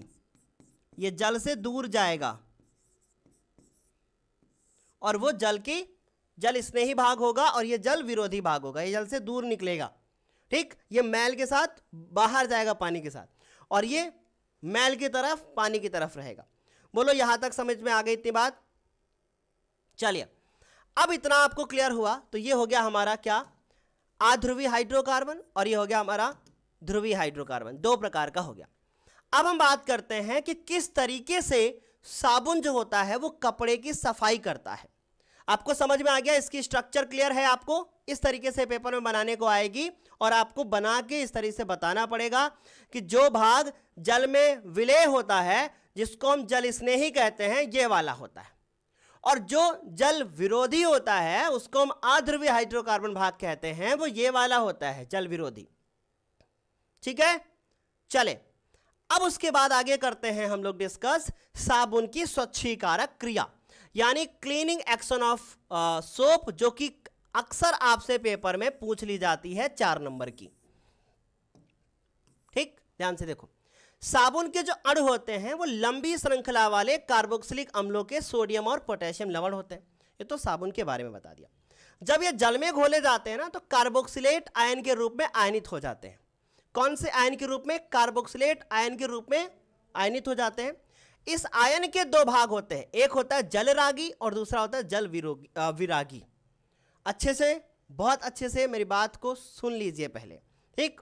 Speaker 1: ये जल से दूर जाएगा और वो जल की जल स्नेही भाग होगा और ये जल विरोधी भाग होगा ये जल से दूर निकलेगा ठीक ये मैल के साथ बाहर जाएगा पानी के साथ और ये मैल की तरफ पानी की तरफ रहेगा बोलो यहां तक समझ में आ गई इतनी बात चलिए अब इतना आपको क्लियर हुआ तो ये हो गया हमारा क्या आध्रुवी हाइड्रोकार्बन और ये हो गया हमारा ध्रुवी हाइड्रोकार्बन दो प्रकार का हो गया अब हम बात करते हैं कि किस तरीके से साबुन जो होता है वो कपड़े की सफाई करता है आपको समझ में आ गया इसकी स्ट्रक्चर क्लियर है आपको इस तरीके से पेपर में बनाने को आएगी और आपको बना के इस तरीके से बताना पड़ेगा कि जो भाग जल में विलय होता है जिसको हम जल स्नेही कहते हैं ये वाला होता है और जो जल विरोधी होता है उसको हम आध्रव्य हाइड्रोकार्बन भाग कहते हैं वो ये वाला होता है जल विरोधी ठीक है चले अब उसके बाद आगे करते हैं हम लोग डिस्कस साबुन की स्वच्छीकारक क्रिया यानी क्लीनिंग एक्शन ऑफ सोप जो कि अक्सर आपसे पेपर में पूछ ली जाती है चार नंबर की ठीक ध्यान से देखो साबुन के जो अड़ होते हैं वो लंबी श्रृंखला वाले कार्बोक्सिलिक अम्लों के सोडियम और पोटेशियम लवण होते हैं ये तो साबुन के बारे में बता दिया जब ये जल में घोले जाते हैं ना तो कार्बोक्सिलेट आयन के रूप में आयनित हो जाते हैं कौन से आयन के रूप में कार्बोक्सिलेट आयन के रूप में आयनित हो जाते हैं इस आयन के दो भाग होते हैं एक होता है जल रागी और दूसरा होता है जल विरोगी विरागी अच्छे से बहुत अच्छे से मेरी बात को सुन लीजिए पहले ठीक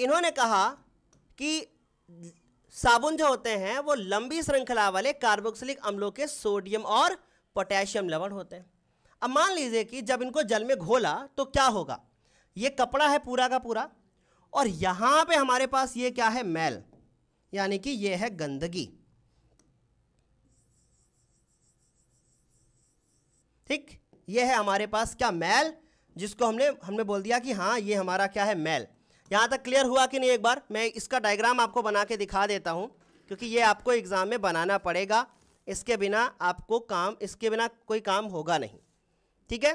Speaker 1: इन्होंने कहा कि साबुन जो होते हैं वो लंबी श्रृंखला वाले कार्बोक्सिलिक अम्लों के सोडियम और पोटेशियम लवण होते हैं अब मान लीजिए कि जब इनको जल में घोला तो क्या होगा ये कपड़ा है पूरा का पूरा और यहाँ पे हमारे पास ये क्या है मैल यानी कि ये है गंदगी ठीक ये है हमारे पास क्या मैल जिसको हमने हमने बोल दिया कि हाँ ये हमारा क्या है मैल यहाँ तक क्लियर हुआ कि नहीं एक बार मैं इसका डायग्राम आपको बना के दिखा देता हूँ क्योंकि ये आपको एग्ज़ाम में बनाना पड़ेगा इसके बिना आपको काम इसके बिना कोई काम होगा नहीं ठीक है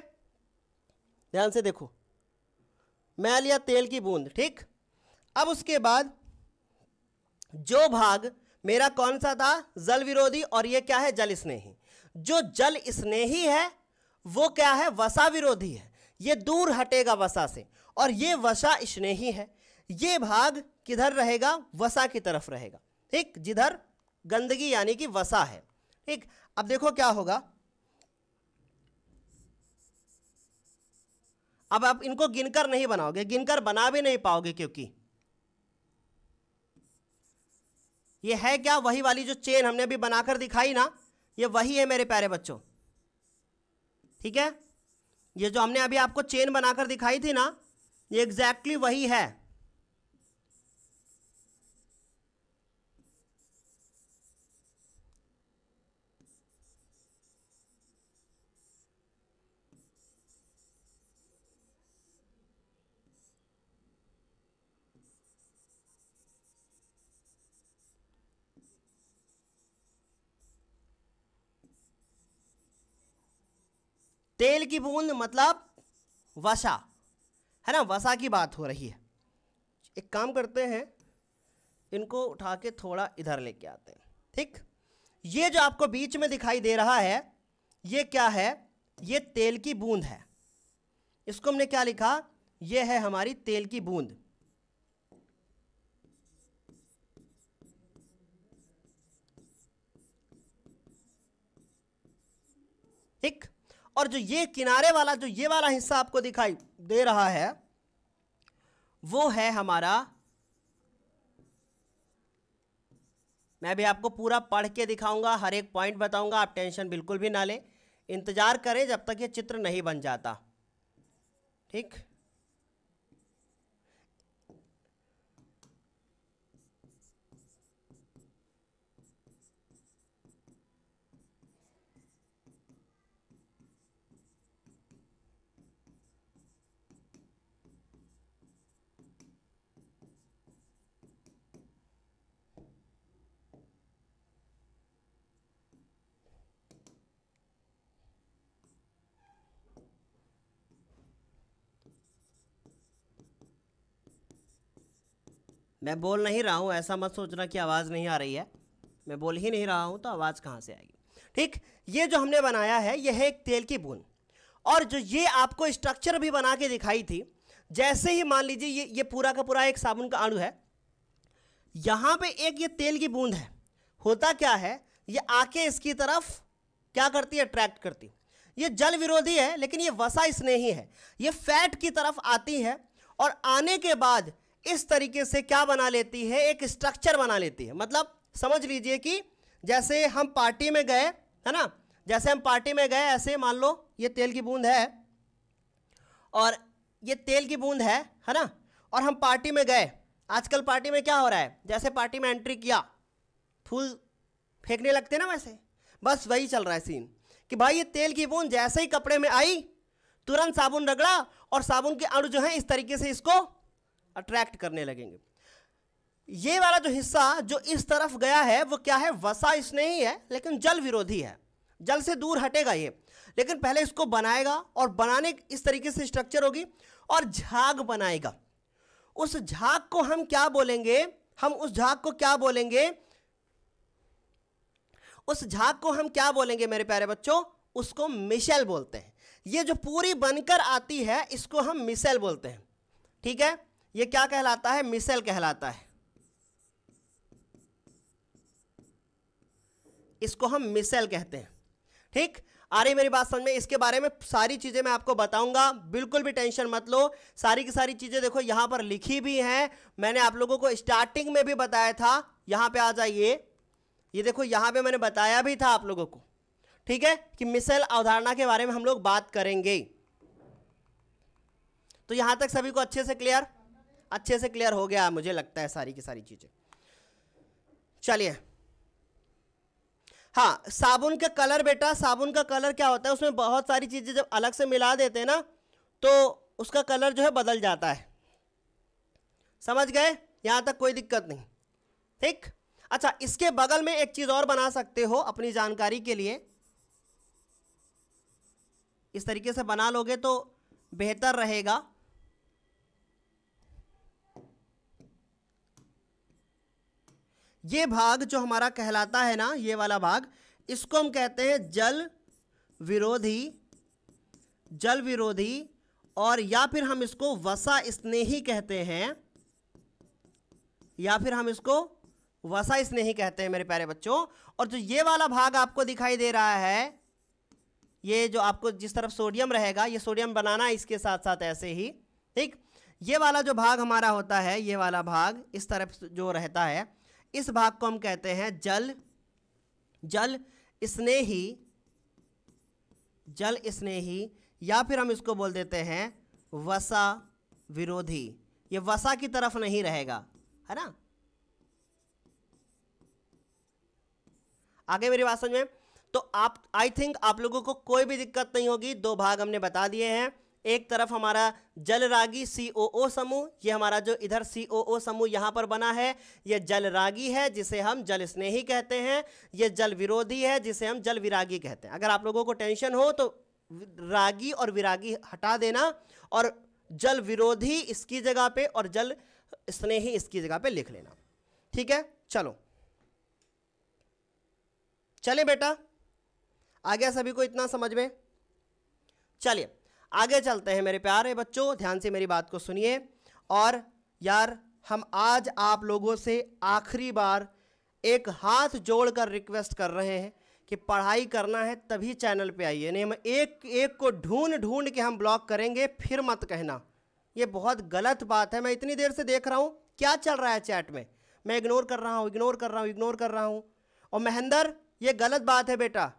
Speaker 1: ध्यान से देखो मैं लिया तेल की बूंद ठीक अब उसके बाद जो भाग मेरा कौन सा था जल विरोधी और ये क्या है जल स्नेही जो जल स्नेही है वो क्या है वसा विरोधी है ये दूर हटेगा वसा से और ये वसा स्नेही है ये भाग किधर रहेगा वसा की तरफ रहेगा ठीक जिधर गंदगी यानी कि वसा है ठीक अब देखो क्या होगा अब आप इनको गिनकर नहीं बनाओगे गिनकर बना भी नहीं पाओगे क्योंकि ये है क्या वही वाली जो चेन हमने अभी बनाकर दिखाई ना ये वही है मेरे प्यारे बच्चों ठीक है ये जो हमने अभी आपको चेन बनाकर दिखाई थी ना ये एग्जैक्टली exactly वही है तेल की बूंद मतलब वसा है ना वसा की बात हो रही है एक काम करते हैं इनको उठा के थोड़ा इधर लेके आते हैं ठीक ये जो आपको बीच में दिखाई दे रहा है ये क्या है ये तेल की बूंद है इसको हमने क्या लिखा ये है हमारी तेल की बूंद ठीक और जो ये किनारे वाला जो ये वाला हिस्सा आपको दिखाई दे रहा है वो है हमारा मैं भी आपको पूरा पढ़ के दिखाऊंगा हर एक पॉइंट बताऊंगा आप टेंशन बिल्कुल भी ना लें इंतज़ार करें जब तक ये चित्र नहीं बन जाता ठीक मैं बोल नहीं रहा हूँ ऐसा मत सोचना कि आवाज़ नहीं आ रही है मैं बोल ही नहीं रहा हूँ तो आवाज़ कहाँ से आएगी ठीक ये जो हमने बनाया है यह है एक तेल की बूंद और जो ये आपको स्ट्रक्चर भी बना के दिखाई थी जैसे ही मान लीजिए ये ये पूरा का पूरा एक साबुन का आड़ू है यहाँ पे एक ये तेल की बूंद है होता क्या है ये आके इसकी तरफ क्या करती है अट्रैक्ट करती ये जल विरोधी है लेकिन ये वसा स्नेही है ये फैट की तरफ आती है और आने के बाद इस तरीके से क्या बना लेती है एक स्ट्रक्चर बना लेती है मतलब समझ लीजिए कि जैसे हम पार्टी में गए है ना जैसे हम पार्टी में गए ऐसे मान लो ये तेल की बूंद है और ये तेल की बूंद है है ना और हम पार्टी में गए आजकल पार्टी में क्या हो रहा है जैसे पार्टी में एंट्री किया फूल फेंकने लगते ना वैसे बस वही चल रहा है सीन कि भाई ये तेल की बूंद जैसे ही कपड़े में आई तुरंत साबुन रगड़ा और साबुन के अणु जो है इस तरीके से इसको अट्रैक्ट करने लगेंगे ये वाला जो हिस्सा जो इस तरफ गया है वो क्या है इसने ही है लेकिन जल विरोधी है जल से दूर हटेगा ये लेकिन पहले इसको बनाएगा और बनाने इस तरीके से स्ट्रक्चर होगी और झाग बनाएगा उस झाग को हम क्या बोलेंगे हम उस झाग को क्या बोलेंगे उस झाग को हम क्या बोलेंगे मेरे प्यारे बच्चों उसको मिशेल बोलते हैं ये जो पूरी बनकर आती है इसको हम मिसेल बोलते हैं ठीक है ये क्या कहलाता है मिसल कहलाता है इसको हम मिसेल कहते हैं ठीक आ रही मेरी बात समझ में इसके बारे में सारी चीज़ें मैं आपको बताऊंगा बिल्कुल भी टेंशन मत लो सारी की सारी चीज़ें देखो यहां पर लिखी भी हैं मैंने आप लोगों को स्टार्टिंग में भी बताया था यहां पे आ जाइए ये देखो यहां पे मैंने बताया भी था आप लोगों को ठीक है कि मिसल अवधारणा के बारे में हम लोग बात करेंगे तो यहां तक सभी को अच्छे से क्लियर अच्छे से क्लियर हो गया मुझे लगता है सारी की सारी चीज़ें चलिए हाँ साबुन का कलर बेटा साबुन का कलर क्या होता है उसमें बहुत सारी चीज़ें जब अलग से मिला देते हैं ना तो उसका कलर जो है बदल जाता है समझ गए यहाँ तक कोई दिक्कत नहीं ठीक अच्छा इसके बगल में एक चीज़ और बना सकते हो अपनी जानकारी के लिए इस तरीके से बना लोगे तो बेहतर रहेगा ये भाग जो हमारा कहलाता है ना ये वाला भाग इसको हम कहते हैं जल विरोधी जल विरोधी और या फिर हम इसको वसा स्नेही कहते हैं या फिर हम इसको वसा स्नेही कहते हैं मेरे प्यारे बच्चों और जो ये वाला भाग आपको दिखाई दे रहा है ये जो आपको जिस तरफ सोडियम रहेगा ये सोडियम बनाना है इसके साथ साथ ऐसे ही ठीक ये वाला जो भाग हमारा होता है ये वाला भाग इस तरफ जो रहता है इस भाग को हम कहते हैं जल जल स्नेही जल स्नेही या फिर हम इसको बोल देते हैं वसा विरोधी ये वसा की तरफ नहीं रहेगा है ना आगे मेरी बात समझ में तो आप आई थिंक आप लोगों को कोई भी दिक्कत नहीं होगी दो भाग हमने बता दिए हैं एक तरफ हमारा जलरागी सी ओ ओ समूह ये हमारा जो इधर सी ओ ओ समूह यहाँ पर बना है ये जलरागी है जिसे हम जल स्नेही कहते हैं ये जल विरोधी है जिसे हम जल विरागी कहते हैं अगर आप लोगों को टेंशन हो तो रागी और विरागी हटा देना और जल विरोधी इसकी जगह पे और जल स्नेही इसकी जगह पे लिख लेना ठीक है चलो चले बेटा आ गया सभी को इतना समझ में चलिए आगे चलते हैं मेरे प्यारे बच्चों ध्यान से मेरी बात को सुनिए और यार हम आज आप लोगों से आखिरी बार एक हाथ जोड़कर रिक्वेस्ट कर रहे हैं कि पढ़ाई करना है तभी चैनल पे आइए नहीं हम एक एक को ढूंढ ढूंढ के हम ब्लॉक करेंगे फिर मत कहना ये बहुत गलत बात है मैं इतनी देर से देख रहा हूँ क्या चल रहा है चैट में मैं इग्नोर कर रहा हूँ इग्नोर कर रहा हूँ इग्नोर कर रहा हूँ और महेंद्र ये गलत बात है बेटा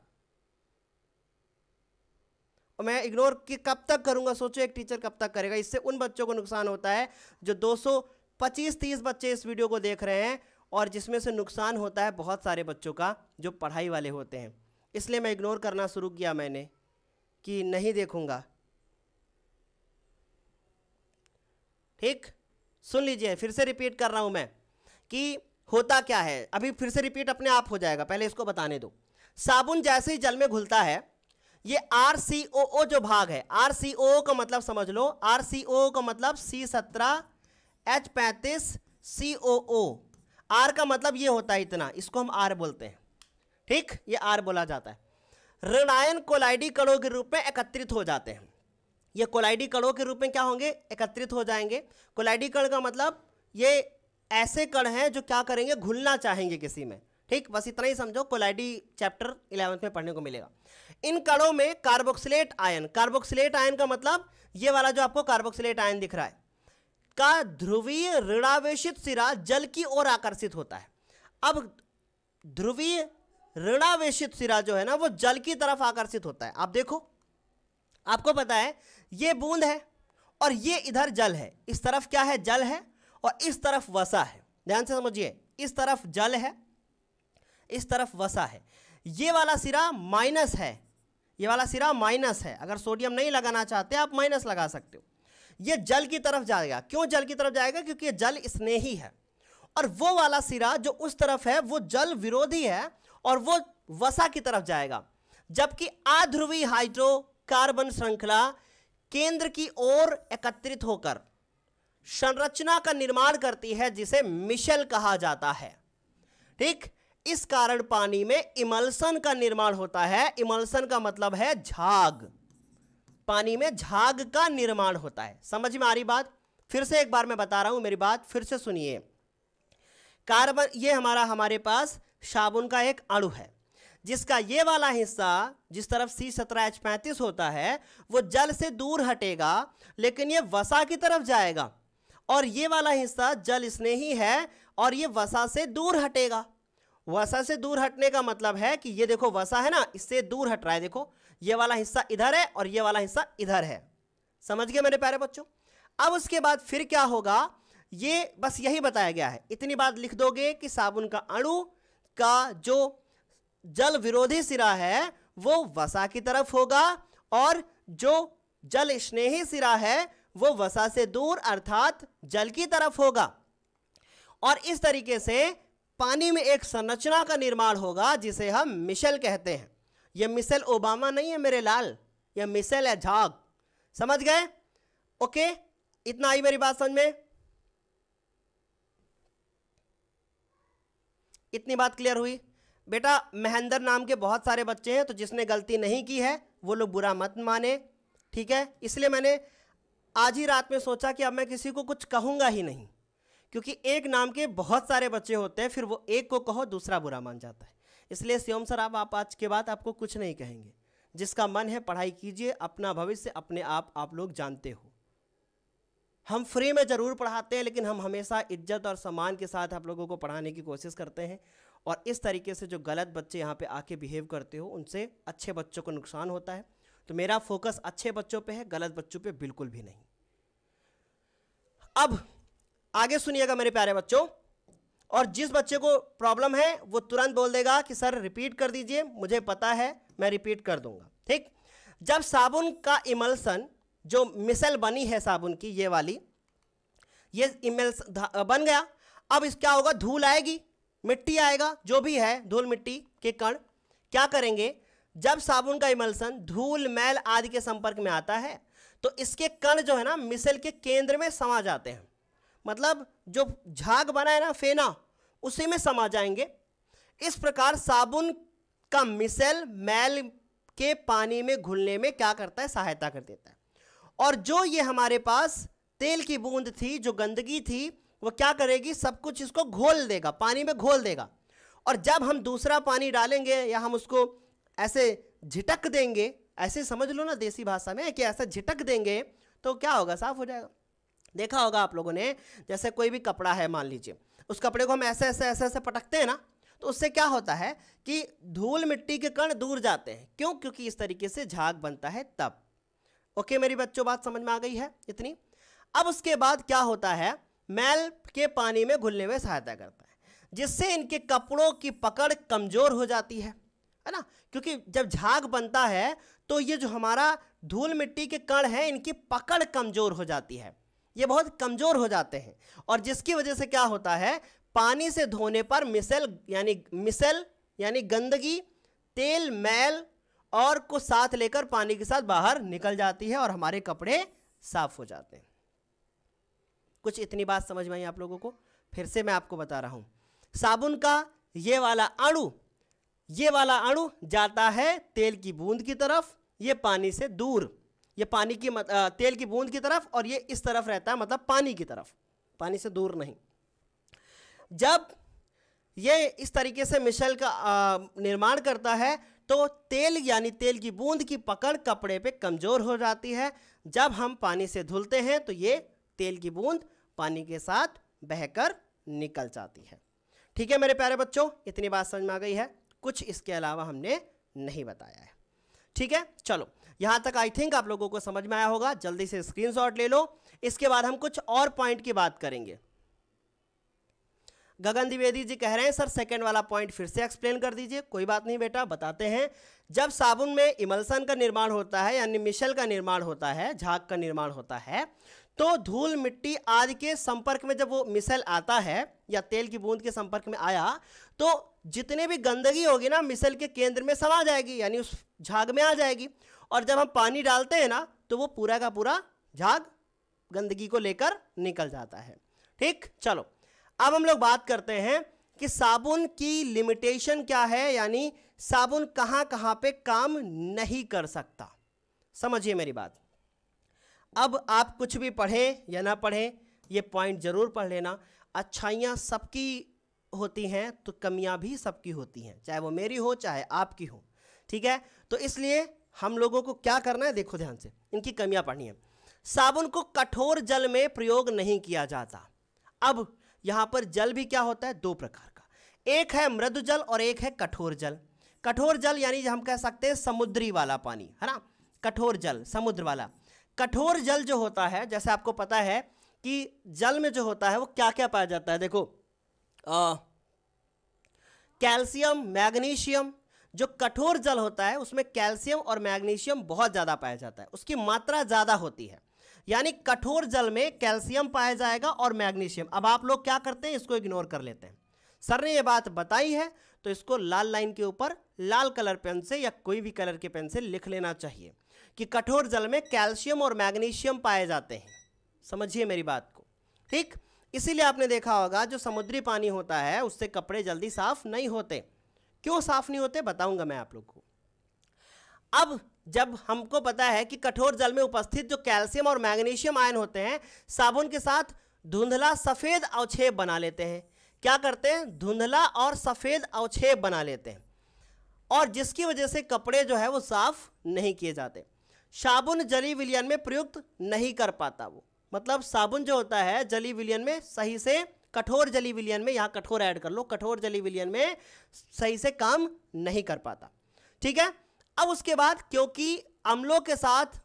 Speaker 1: और मैं इग्नोर कि कब तक करूँगा सोचो एक टीचर कब तक करेगा इससे उन बच्चों को नुकसान होता है जो 225-30 बच्चे इस वीडियो को देख रहे हैं और जिसमें से नुकसान होता है बहुत सारे बच्चों का जो पढ़ाई वाले होते हैं इसलिए मैं इग्नोर करना शुरू किया मैंने कि नहीं देखूँगा ठीक सुन लीजिए फिर से रिपीट कर रहा हूँ मैं कि होता क्या है अभी फिर से रिपीट अपने आप हो जाएगा पहले इसको बताने दो साबुन जैसे ही जल में घुलता है ये आर सी ओ ओ जो भाग है आर सी ओ का मतलब समझ लो आर सी ओ का मतलब सी सत्रह एच पैंतीस सी ओ ओ आर का मतलब ये होता है इतना इसको हम आर बोलते हैं ठीक ये आर बोला जाता है ऋणायन कोलाइडी कणों के रूप में एकत्रित हो जाते हैं ये कोलाइडी कणों के रूप में क्या होंगे एकत्रित हो जाएंगे कोलाइडी कण का मतलब ये ऐसे कण हैं जो क्या करेंगे घुलना चाहेंगे किसी में ठीक बस इतना ही समझो कोलाइडी चैप्टर इलेवंथ में पढ़ने को मिलेगा इन कणों में कार्बोक्सिलेट आयन कार्बोक्सिलेट आयन का मतलब ये वाला जो आपको कार्बोक्सिलेट आयन दिख रहा है का ध्रुवीय ऋणावेशित सिरा जल की ओर आकर्षित होता है अब ध्रुवीय ऋणावेशित सिरा जो है ना वो जल की तरफ आकर्षित होता है आप देखो आपको पता है ये बूंद है और ये इधर जल है इस तरफ क्या है जल है और इस तरफ वसा है ध्यान से समझिए इस तरफ जल है इस तरफ वसा है ये वाला सिरा माइनस है ये वाला सिरा माइनस है अगर सोडियम नहीं लगाना चाहते आप माइनस लगा सकते हो ये जल की तरफ जाएगा क्यों जल की तरफ जाएगा क्योंकि ये जल स्नेही है और वो वाला सिरा जो उस तरफ है वो जल विरोधी है और वो वसा की तरफ जाएगा जबकि आध्रुवी हाइड्रोकार्बन श्रृंखला केंद्र की ओर एकत्रित होकर संरचना का निर्माण करती है जिसे मिशेल कहा जाता है ठीक इस कारण पानी में इमल्सन का निर्माण होता है इमल्सन का मतलब है झाग पानी में झाग का निर्माण होता है समझ में आ रही बात फिर से एक बार मैं बता रहा हूं मेरी बात फिर से सुनिए कार्बन ये हमारा हमारे पास साबुन का एक अणु है जिसका ये वाला हिस्सा जिस तरफ सी सत्रह एच पैंतीस होता है वो जल से दूर हटेगा लेकिन ये वसा की तरफ जाएगा और ये वाला हिस्सा जल स्नेही है और ये वसा से दूर हटेगा वसा से दूर हटने का मतलब है कि ये देखो वसा है ना इससे दूर हट रहा है देखो ये वाला हिस्सा इधर है और ये वाला हिस्सा इधर है समझ गए मेरे प्यारे बच्चों अब उसके बाद फिर क्या होगा ये बस यही बताया गया है इतनी बात लिख दोगे कि साबुन का अणु का जो जल विरोधी सिरा है वो वसा की तरफ होगा और जो जल स्नेही सिरा है वो वसा से दूर अर्थात जल की तरफ होगा और इस तरीके से पानी में एक संरचना का निर्माण होगा जिसे हम मिशल कहते हैं यह मिसल ओबामा नहीं है मेरे लाल यह मिसेल है झाग समझ गए ओके इतना आई मेरी बात समझ में इतनी बात क्लियर हुई बेटा महेंद्र नाम के बहुत सारे बच्चे हैं तो जिसने गलती नहीं की है वो लोग बुरा मत माने ठीक है इसलिए मैंने आज ही रात में सोचा कि अब मैं किसी को कुछ कहूंगा ही नहीं क्योंकि एक नाम के बहुत सारे बच्चे होते हैं फिर वो एक को कहो दूसरा बुरा मान जाता है इसलिए श्योम सर आप, आप आज के बाद आपको कुछ नहीं कहेंगे जिसका मन है पढ़ाई कीजिए अपना भविष्य अपने आप आप लोग जानते हो हम फ्री में ज़रूर पढ़ाते हैं लेकिन हम हमेशा इज्जत और सम्मान के साथ आप लोगों को पढ़ाने की कोशिश करते हैं और इस तरीके से जो गलत बच्चे यहाँ पे आके बिहेव करते हो उनसे अच्छे बच्चों को नुकसान होता है तो मेरा फोकस अच्छे बच्चों पे है गलत बच्चों पे बिल्कुल भी नहीं अब आगे सुनिएगा मेरे प्यारे बच्चों और जिस बच्चे को प्रॉब्लम है वो तुरंत बोल देगा कि सर रिपीट कर दीजिए मुझे पता है मैं रिपीट कर दूंगा ठीक जब साबुन का इमल्सन जो मिसल बनी है साबुन की ये वाली ये इमल्स बन गया अब इस क्या होगा धूल आएगी मिट्टी आएगा जो भी है धूल मिट्टी के कण क्या करेंगे जब साबुन का इमल्सन धूल मैल आदि के संपर्क में आता है तो इसके कण जो है ना मिसल के केंद्र में समा जाते हैं मतलब जो झाग बना है ना फेना उसी में समा जाएंगे इस प्रकार साबुन का मिसल मैल के पानी में घुलने में क्या करता है सहायता कर देता है और जो ये हमारे पास तेल की बूंद थी जो गंदगी थी वो क्या करेगी सब कुछ इसको घोल देगा पानी में घोल देगा और जब हम दूसरा पानी डालेंगे या हम उसको ऐसे झिटक देंगे ऐसे समझ लो ना देसी भाषा में कि ऐसा झिटक देंगे तो क्या होगा साफ हो जाएगा देखा होगा आप लोगों ने जैसे कोई भी कपड़ा है मान लीजिए उस कपड़े को हम ऐसे ऐसे ऐसे ऐसे पटकते हैं ना तो उससे क्या होता है कि धूल मिट्टी के कण दूर जाते हैं क्यों क्योंकि इस तरीके से झाग बनता है तब ओके मेरी बच्चों बात समझ में आ गई है इतनी अब उसके बाद क्या होता है मैल के पानी में घुलने में सहायता करता है जिससे इनके कपड़ों की पकड़ कमज़ोर हो जाती है है ना क्योंकि जब झाग बनता है तो ये जो हमारा धूल मिट्टी के कण है इनकी पकड़ कमज़ोर हो जाती है ये बहुत कमज़ोर हो जाते हैं और जिसकी वजह से क्या होता है पानी से धोने पर मिसल यानी मिसल यानी गंदगी तेल मैल और को साथ लेकर पानी के साथ बाहर निकल जाती है और हमारे कपड़े साफ हो जाते हैं कुछ इतनी बात समझ में आई आप लोगों को फिर से मैं आपको बता रहा हूं साबुन का ये वाला अणु ये वाला अणु जाता है तेल की बूंद की तरफ ये पानी से दूर ये पानी की मत, आ, तेल की बूंद की तरफ और ये इस तरफ रहता है मतलब पानी की तरफ पानी से दूर नहीं जब ये इस तरीके से मिशल का निर्माण करता है तो तेल यानी तेल की बूंद की पकड़ कपड़े पे कमज़ोर हो जाती है जब हम पानी से धुलते हैं तो ये तेल की बूंद पानी के साथ बहकर निकल जाती है ठीक है मेरे प्यारे बच्चों इतनी बात समझ में आ गई है कुछ इसके अलावा हमने नहीं बताया है ठीक है चलो यहां तक आई थिंक आप लोगों को समझ में आया होगा जल्दी से स्क्रीनशॉट ले लो इसके बाद हम कुछ और पॉइंट की बात करेंगे गगन द्विवेदी जी कह रहे हैं सर सेकंड वाला पॉइंट फिर से एक्सप्लेन कर दीजिए कोई बात नहीं बेटा बताते हैं जब साबुन में इमल्सन का निर्माण होता है यानी मिशल का निर्माण होता है झाग का निर्माण होता है तो धूल मिट्टी आदि के संपर्क में जब वो मिसल आता है या तेल की बूंद के संपर्क में आया तो जितनी भी गंदगी होगी ना मिसल के केंद्र में समा जाएगी यानी उस झाग में आ जाएगी और जब हम पानी डालते हैं ना तो वो पूरा का पूरा झाग गंदगी को लेकर निकल जाता है ठीक चलो अब हम लोग बात करते हैं कि साबुन की लिमिटेशन क्या है यानी साबुन कहाँ कहाँ पे काम नहीं कर सकता समझिए मेरी बात अब आप कुछ भी पढ़ें या ना पढ़ें ये पॉइंट जरूर पढ़ लेना अच्छाइयाँ सबकी होती हैं तो कमियां भी सबकी होती हैं चाहे वो मेरी हो चाहे आपकी हो ठीक है तो इसलिए हम लोगों को क्या करना है देखो ध्यान से इनकी कमियां पढ़नी है साबुन को कठोर जल में प्रयोग नहीं किया जाता अब यहाँ पर जल भी क्या होता है दो प्रकार का एक है मृदु जल और एक है कठोर जल कठोर जल यानी हम कह सकते हैं समुद्री वाला पानी है ना कठोर जल समुद्र वाला कठोर जल जो होता है जैसे आपको पता है कि जल में जो होता है वो क्या क्या पाया जाता है देखो कैल्शियम मैग्नीशियम जो कठोर जल होता है उसमें कैल्शियम और मैग्नीशियम बहुत ज़्यादा पाया जाता है उसकी मात्रा ज़्यादा होती है यानी कठोर जल में कैल्शियम पाया जाएगा और मैग्नीशियम अब आप लोग क्या करते हैं इसको इग्नोर कर लेते हैं सर ने ये बात बताई है तो इसको लाल लाइन के ऊपर लाल कलर पेन से या कोई भी कलर के पेन से लिख लेना चाहिए कि कठोर जल में कैल्शियम और मैग्नीशियम पाए जाते हैं समझिए मेरी बात को ठीक इसीलिए आपने देखा होगा जो समुद्री पानी होता है उससे कपड़े जल्दी साफ नहीं होते क्यों साफ नहीं होते बताऊंगा मैं आप लोग को अब जब हमको पता है कि कठोर जल में उपस्थित जो कैल्शियम और मैग्नीशियम आयन होते हैं साबुन के साथ धुंधला सफ़ेद अवक्षेप बना लेते हैं क्या करते हैं धुंधला और सफ़ेद अवक्षेप बना लेते हैं और जिसकी वजह से कपड़े जो है वो साफ नहीं किए जाते साबुन जली विलियन में प्रयुक्त नहीं कर पाता वो मतलब साबुन जो होता है जली विलियन में सही से कठोर जली विलियन में यहाँ कठोर ऐड कर लो कठोर जली विलियन में सही से काम नहीं कर पाता ठीक है अब उसके बाद क्योंकि अम्लों के साथ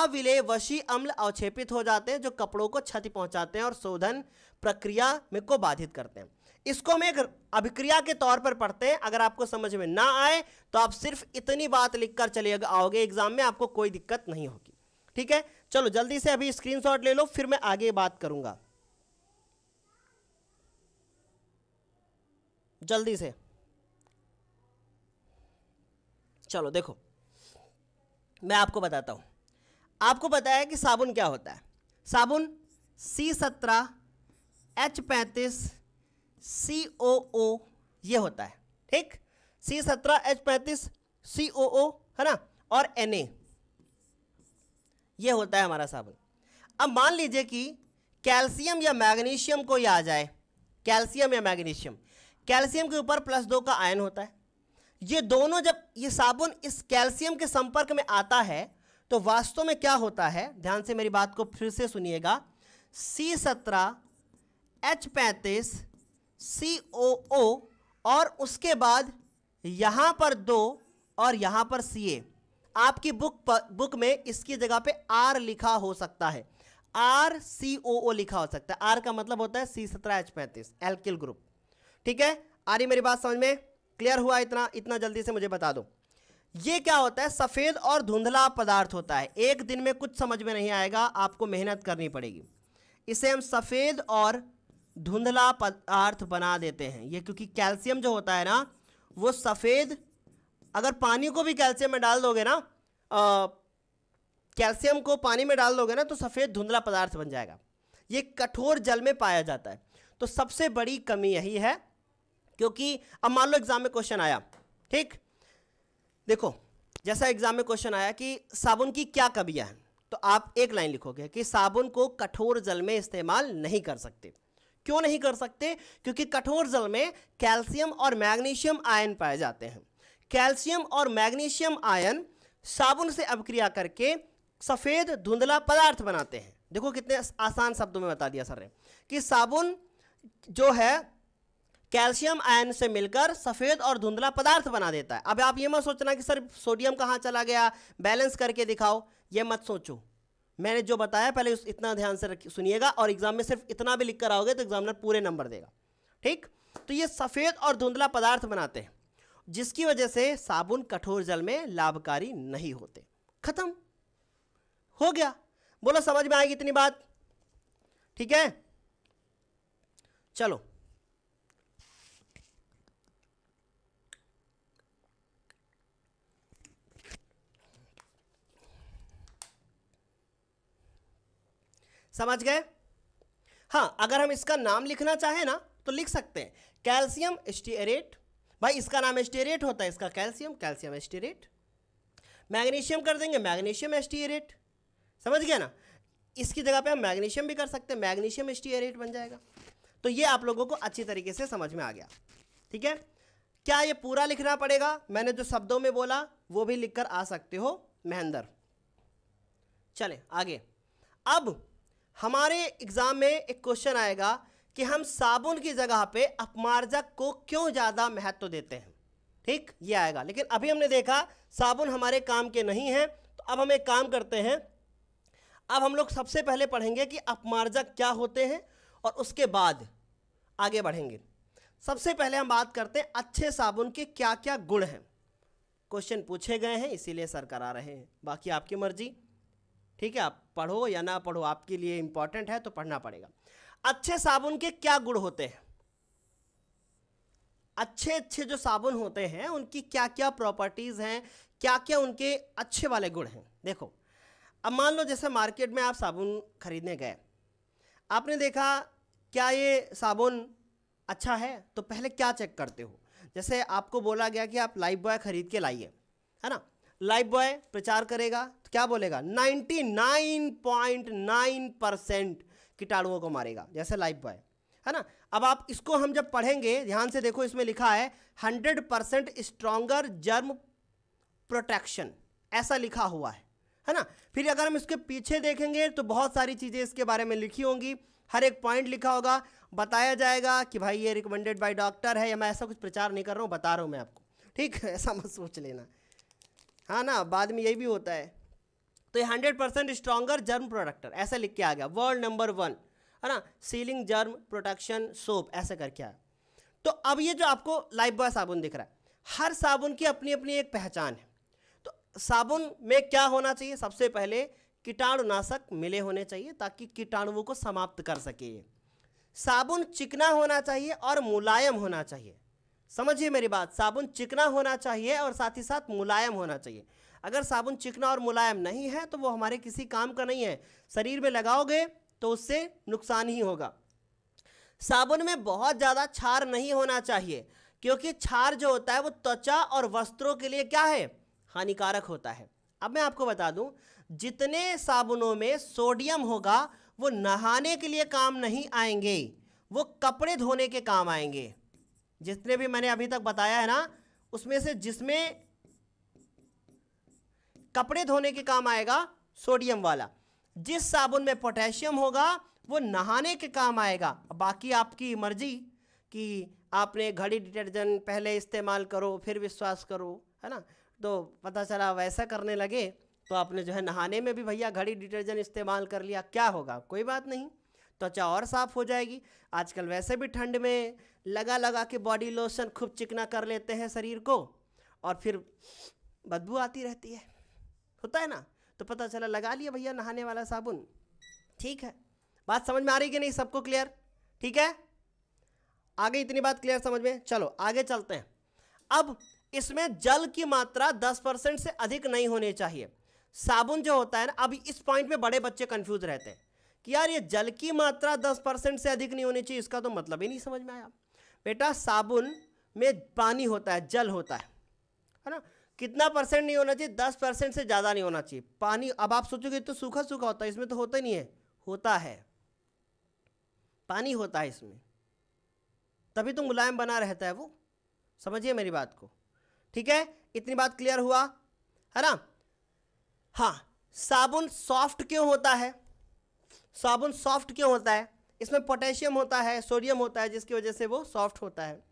Speaker 1: अविलय वशी अम्ल अवक्षेपित हो जाते हैं जो कपड़ों को क्षति पहुंचाते हैं और शोधन प्रक्रिया में को बाधित करते हैं इसको हम एक अभिक्रिया के तौर पर पढ़ते हैं अगर आपको समझ में ना आए तो आप सिर्फ इतनी बात लिखकर चले आओगे एग्जाम में आपको कोई दिक्कत नहीं होगी ठीक है चलो जल्दी से अभी स्क्रीनशॉट ले लो फिर मैं आगे बात करूंगा जल्दी से चलो देखो मैं आपको बताता हूं आपको पता है कि साबुन क्या होता है साबुन सी सत्रह एच पैंतीस सी ओ ओ ये होता है ठीक सी सत्रह एच पैंतीस सी ओ ओ है ना और एन ए ये होता है हमारा साबुन अब मान लीजिए कि कैल्शियम या मैग्नीशियम को यह आ जाए कैल्शियम या मैग्नीशियम कैल्शियम के ऊपर प्लस दो का आयन होता है ये दोनों जब ये साबुन इस कैल्शियम के संपर्क में आता है तो वास्तव में क्या होता है ध्यान से मेरी बात को फिर से सुनिएगा सी सत्रह एच पैंतीस सी ओ ओ और उसके बाद यहाँ पर दो और यहाँ पर सी ए आपकी बुक बुक में इसकी जगह पे आर लिखा हो सकता है आर सी ओ ओ लिखा हो सकता है आर का मतलब होता है सी सत्रह एच पैंतीस एल्किल ग्रुप ठीक है आ रही मेरी बात समझ में क्लियर हुआ इतना इतना जल्दी से मुझे बता दो ये क्या होता है सफ़ेद और धुंधला पदार्थ होता है एक दिन में कुछ समझ में नहीं आएगा आपको मेहनत करनी पड़ेगी इसे हम सफ़ेद और धुंधला पदार्थ बना देते हैं ये क्योंकि कैल्शियम जो होता है ना वो सफ़ेद अगर पानी को भी कैल्शियम में डाल दोगे ना कैल्शियम को पानी में डाल दोगे ना तो सफ़ेद धुंधला पदार्थ बन जाएगा ये कठोर जल में पाया जाता है तो सबसे बड़ी कमी यही है क्योंकि अब मान लो एग्ज़ाम में क्वेश्चन आया ठीक देखो जैसा एग्ज़ाम में क्वेश्चन आया कि साबुन की क्या कमियाँ हैं तो आप एक लाइन लिखोगे कि साबुन को कठोर जल में इस्तेमाल नहीं कर सकते क्यों नहीं कर सकते क्योंकि कठोर जल में कैल्शियम और मैग्नीशियम आयन पाए जाते हैं कैल्शियम और मैग्नीशियम आयन साबुन से अपक्रिया करके सफ़ेद धुंधला पदार्थ बनाते हैं देखो कितने आसान शब्दों में बता दिया सर ने कि साबुन जो है कैल्शियम आयन से मिलकर सफ़ेद और धुंधला पदार्थ बना देता है अब आप ये मत सोचना कि सर सोडियम कहाँ चला गया बैलेंस करके दिखाओ ये मत सोचो मैंने जो बताया पहले उस इतना ध्यान से सुनिएगा और एग्जाम में सिर्फ इतना भी लिख कर आओगे तो एग्जामिनर पूरे नंबर देगा ठीक तो ये सफ़ेद और धुंधला पदार्थ बनाते हैं जिसकी वजह से साबुन कठोर जल में लाभकारी नहीं होते खत्म हो गया बोलो समझ में आएगी इतनी बात ठीक है चलो समझ गए हाँ अगर हम इसका नाम लिखना चाहें ना तो लिख सकते हैं कैल्शियम स्टीएरेट भाई इसका नाम एस्टेरेट होता है इसका कैल्शियम कैल्शियम एस्टेरेट मैग्नीशियम कर देंगे मैग्नीशियम एस्टेरेट समझ गया ना इसकी जगह पे हम मैग्नीशियम भी कर सकते हैं मैग्नीशियम एस्टेरेट बन जाएगा तो ये आप लोगों को अच्छी तरीके से समझ में आ गया ठीक है क्या ये पूरा लिखना पड़ेगा मैंने जो शब्दों में बोला वो भी कर आ सकते हो महेंद्र चले आगे अब हमारे एग्ज़ाम में एक क्वेश्चन आएगा कि हम साबुन की जगह पे अपमार्जक को क्यों ज़्यादा महत्व देते हैं ठीक ये आएगा लेकिन अभी हमने देखा साबुन हमारे काम के नहीं हैं तो अब हम एक काम करते हैं अब हम लोग सबसे पहले पढ़ेंगे कि अपमार्जक क्या होते हैं और उसके बाद आगे बढ़ेंगे सबसे पहले हम बात करते हैं अच्छे साबुन के क्या क्या गुण हैं क्वेश्चन पूछे गए हैं इसीलिए सर करा रहे हैं बाकी आपकी मर्जी ठीक है आप पढ़ो या ना पढ़ो आपके लिए इम्पॉर्टेंट है तो पढ़ना पड़ेगा अच्छे साबुन के क्या गुण होते हैं अच्छे अच्छे जो साबुन होते हैं उनकी क्या क्या प्रॉपर्टीज़ हैं क्या क्या उनके अच्छे वाले गुण हैं देखो अब मान लो जैसे मार्केट में आप साबुन खरीदने गए आपने देखा क्या ये साबुन अच्छा है तो पहले क्या चेक करते हो जैसे आपको बोला गया कि आप लाइफ बॉय खरीद के लाइए है ना लाइफ बॉय प्रचार करेगा तो क्या बोलेगा 99.9 परसेंट कीटाणुओं को मारेगा जैसे लाइफ बॉय है ना अब आप इसको हम जब पढ़ेंगे ध्यान से देखो इसमें लिखा है hundred percent stronger germ protection ऐसा लिखा हुआ है है ना फिर अगर हम इसके पीछे देखेंगे तो बहुत सारी चीज़ें इसके बारे में लिखी होंगी हर एक पॉइंट लिखा होगा बताया जाएगा कि भाई ये रिकमेंडेड बाई डॉक्टर है या मैं ऐसा कुछ प्रचार नहीं कर रहा हूँ बता रहा हूँ मैं आपको ठीक है ऐसा मत सोच लेना हाँ ना बाद में यही भी होता है तो ये hundred percent stronger germ protector ऐसा लिख के आ गया वर्ल्ड नंबर वन है ना सीलिंग जर्म प्रोटेक्शन सोप ऐसा करके आया तो अब ये जो आपको लाइफ बॉय साबुन दिख रहा है हर साबुन की अपनी अपनी एक पहचान है तो साबुन में क्या होना चाहिए सबसे पहले कीटाणुनाशक मिले होने चाहिए ताकि कीटाणुओं को समाप्त कर सके साबुन चिकना होना चाहिए और मुलायम होना चाहिए समझिए मेरी बात साबुन चिकना होना चाहिए और साथ ही साथ मुलायम होना चाहिए अगर साबुन चिकना और मुलायम नहीं है तो वो हमारे किसी काम का नहीं है शरीर में लगाओगे तो उससे नुकसान ही होगा साबुन में बहुत ज़्यादा छार नहीं होना चाहिए क्योंकि छार जो होता है वो त्वचा और वस्त्रों के लिए क्या है हानिकारक होता है अब मैं आपको बता दूं जितने साबुनों में सोडियम होगा वो नहाने के लिए काम नहीं आएंगे वो कपड़े धोने के काम आएंगे जितने भी मैंने अभी तक बताया है ना उसमें से जिसमें कपड़े धोने के काम आएगा सोडियम वाला जिस साबुन में पोटेशियम होगा वो नहाने के काम आएगा बाकी आपकी मर्जी कि आपने घड़ी डिटर्जेंट पहले इस्तेमाल करो फिर विश्वास करो है ना तो पता चला वैसा करने लगे तो आपने जो है नहाने में भी भैया घड़ी डिटर्जेंट इस्तेमाल कर लिया क्या होगा कोई बात नहीं त्वचा तो और साफ़ हो जाएगी आजकल वैसे भी ठंड में लगा लगा के बॉडी लोशन खूब चिकना कर लेते हैं शरीर को और फिर बदबू आती रहती है होता है ना तो पता चला लगा लिया भैया नहाने वाला साबुन ठीक है बात समझ में आ रही कि नहीं सबको क्लियर ठीक है आगे इतनी बात क्लियर समझ में चलो आगे चलते हैं अब इसमें जल की मात्रा 10 परसेंट से अधिक नहीं होनी चाहिए साबुन जो होता है ना अब इस पॉइंट में बड़े बच्चे कंफ्यूज रहते हैं कि यार ये जल की मात्रा 10 परसेंट से अधिक नहीं होनी चाहिए इसका तो मतलब ही नहीं समझ में आया बेटा साबुन में पानी होता है जल होता है है ना कितना परसेंट नहीं होना चाहिए दस परसेंट से ज़्यादा नहीं होना चाहिए पानी अब आप सोचोगे तो सूखा सूखा होता है इसमें तो होता ही नहीं है होता है पानी होता है इसमें तभी तो मुलायम बना रहता है वो समझिए मेरी बात को ठीक है इतनी बात क्लियर हुआ है ना हाँ साबुन सॉफ्ट क्यों होता है साबुन सॉफ्ट क्यों होता है इसमें पोटेशियम होता है सोडियम होता है जिसकी वजह से वो सॉफ्ट होता है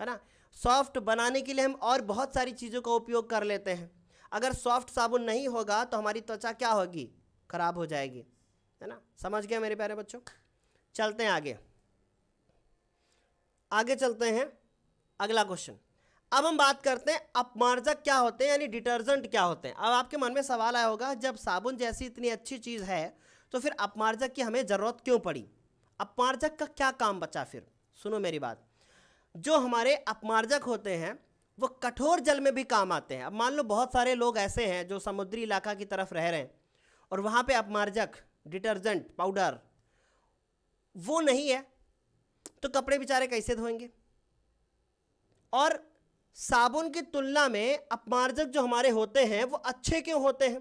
Speaker 1: है ना सॉफ्ट बनाने के लिए हम और बहुत सारी चीज़ों का उपयोग कर लेते हैं अगर सॉफ्ट साबुन नहीं होगा तो हमारी त्वचा क्या होगी खराब हो जाएगी है ना समझ गया मेरे प्यारे बच्चों चलते हैं आगे आगे चलते हैं अगला क्वेश्चन अब हम बात करते हैं अपमार्जक क्या होते हैं यानी डिटर्जेंट क्या होते हैं अब आपके मन में सवाल आया होगा जब साबुन जैसी इतनी अच्छी चीज़ है तो फिर अपमार्जक की हमें ज़रूरत क्यों पड़ी अपमार्जक का क्या काम बचा फिर सुनो मेरी बात जो हमारे अपमार्जक होते हैं वो कठोर जल में भी काम आते हैं अब मान लो बहुत सारे लोग ऐसे हैं जो समुद्री इलाका की तरफ रह रहे हैं और वहाँ पे अपमार्जक डिटर्जेंट पाउडर वो नहीं है तो कपड़े बेचारे कैसे धोएंगे और साबुन की तुलना में अपमार्जक जो हमारे होते हैं वो अच्छे क्यों होते हैं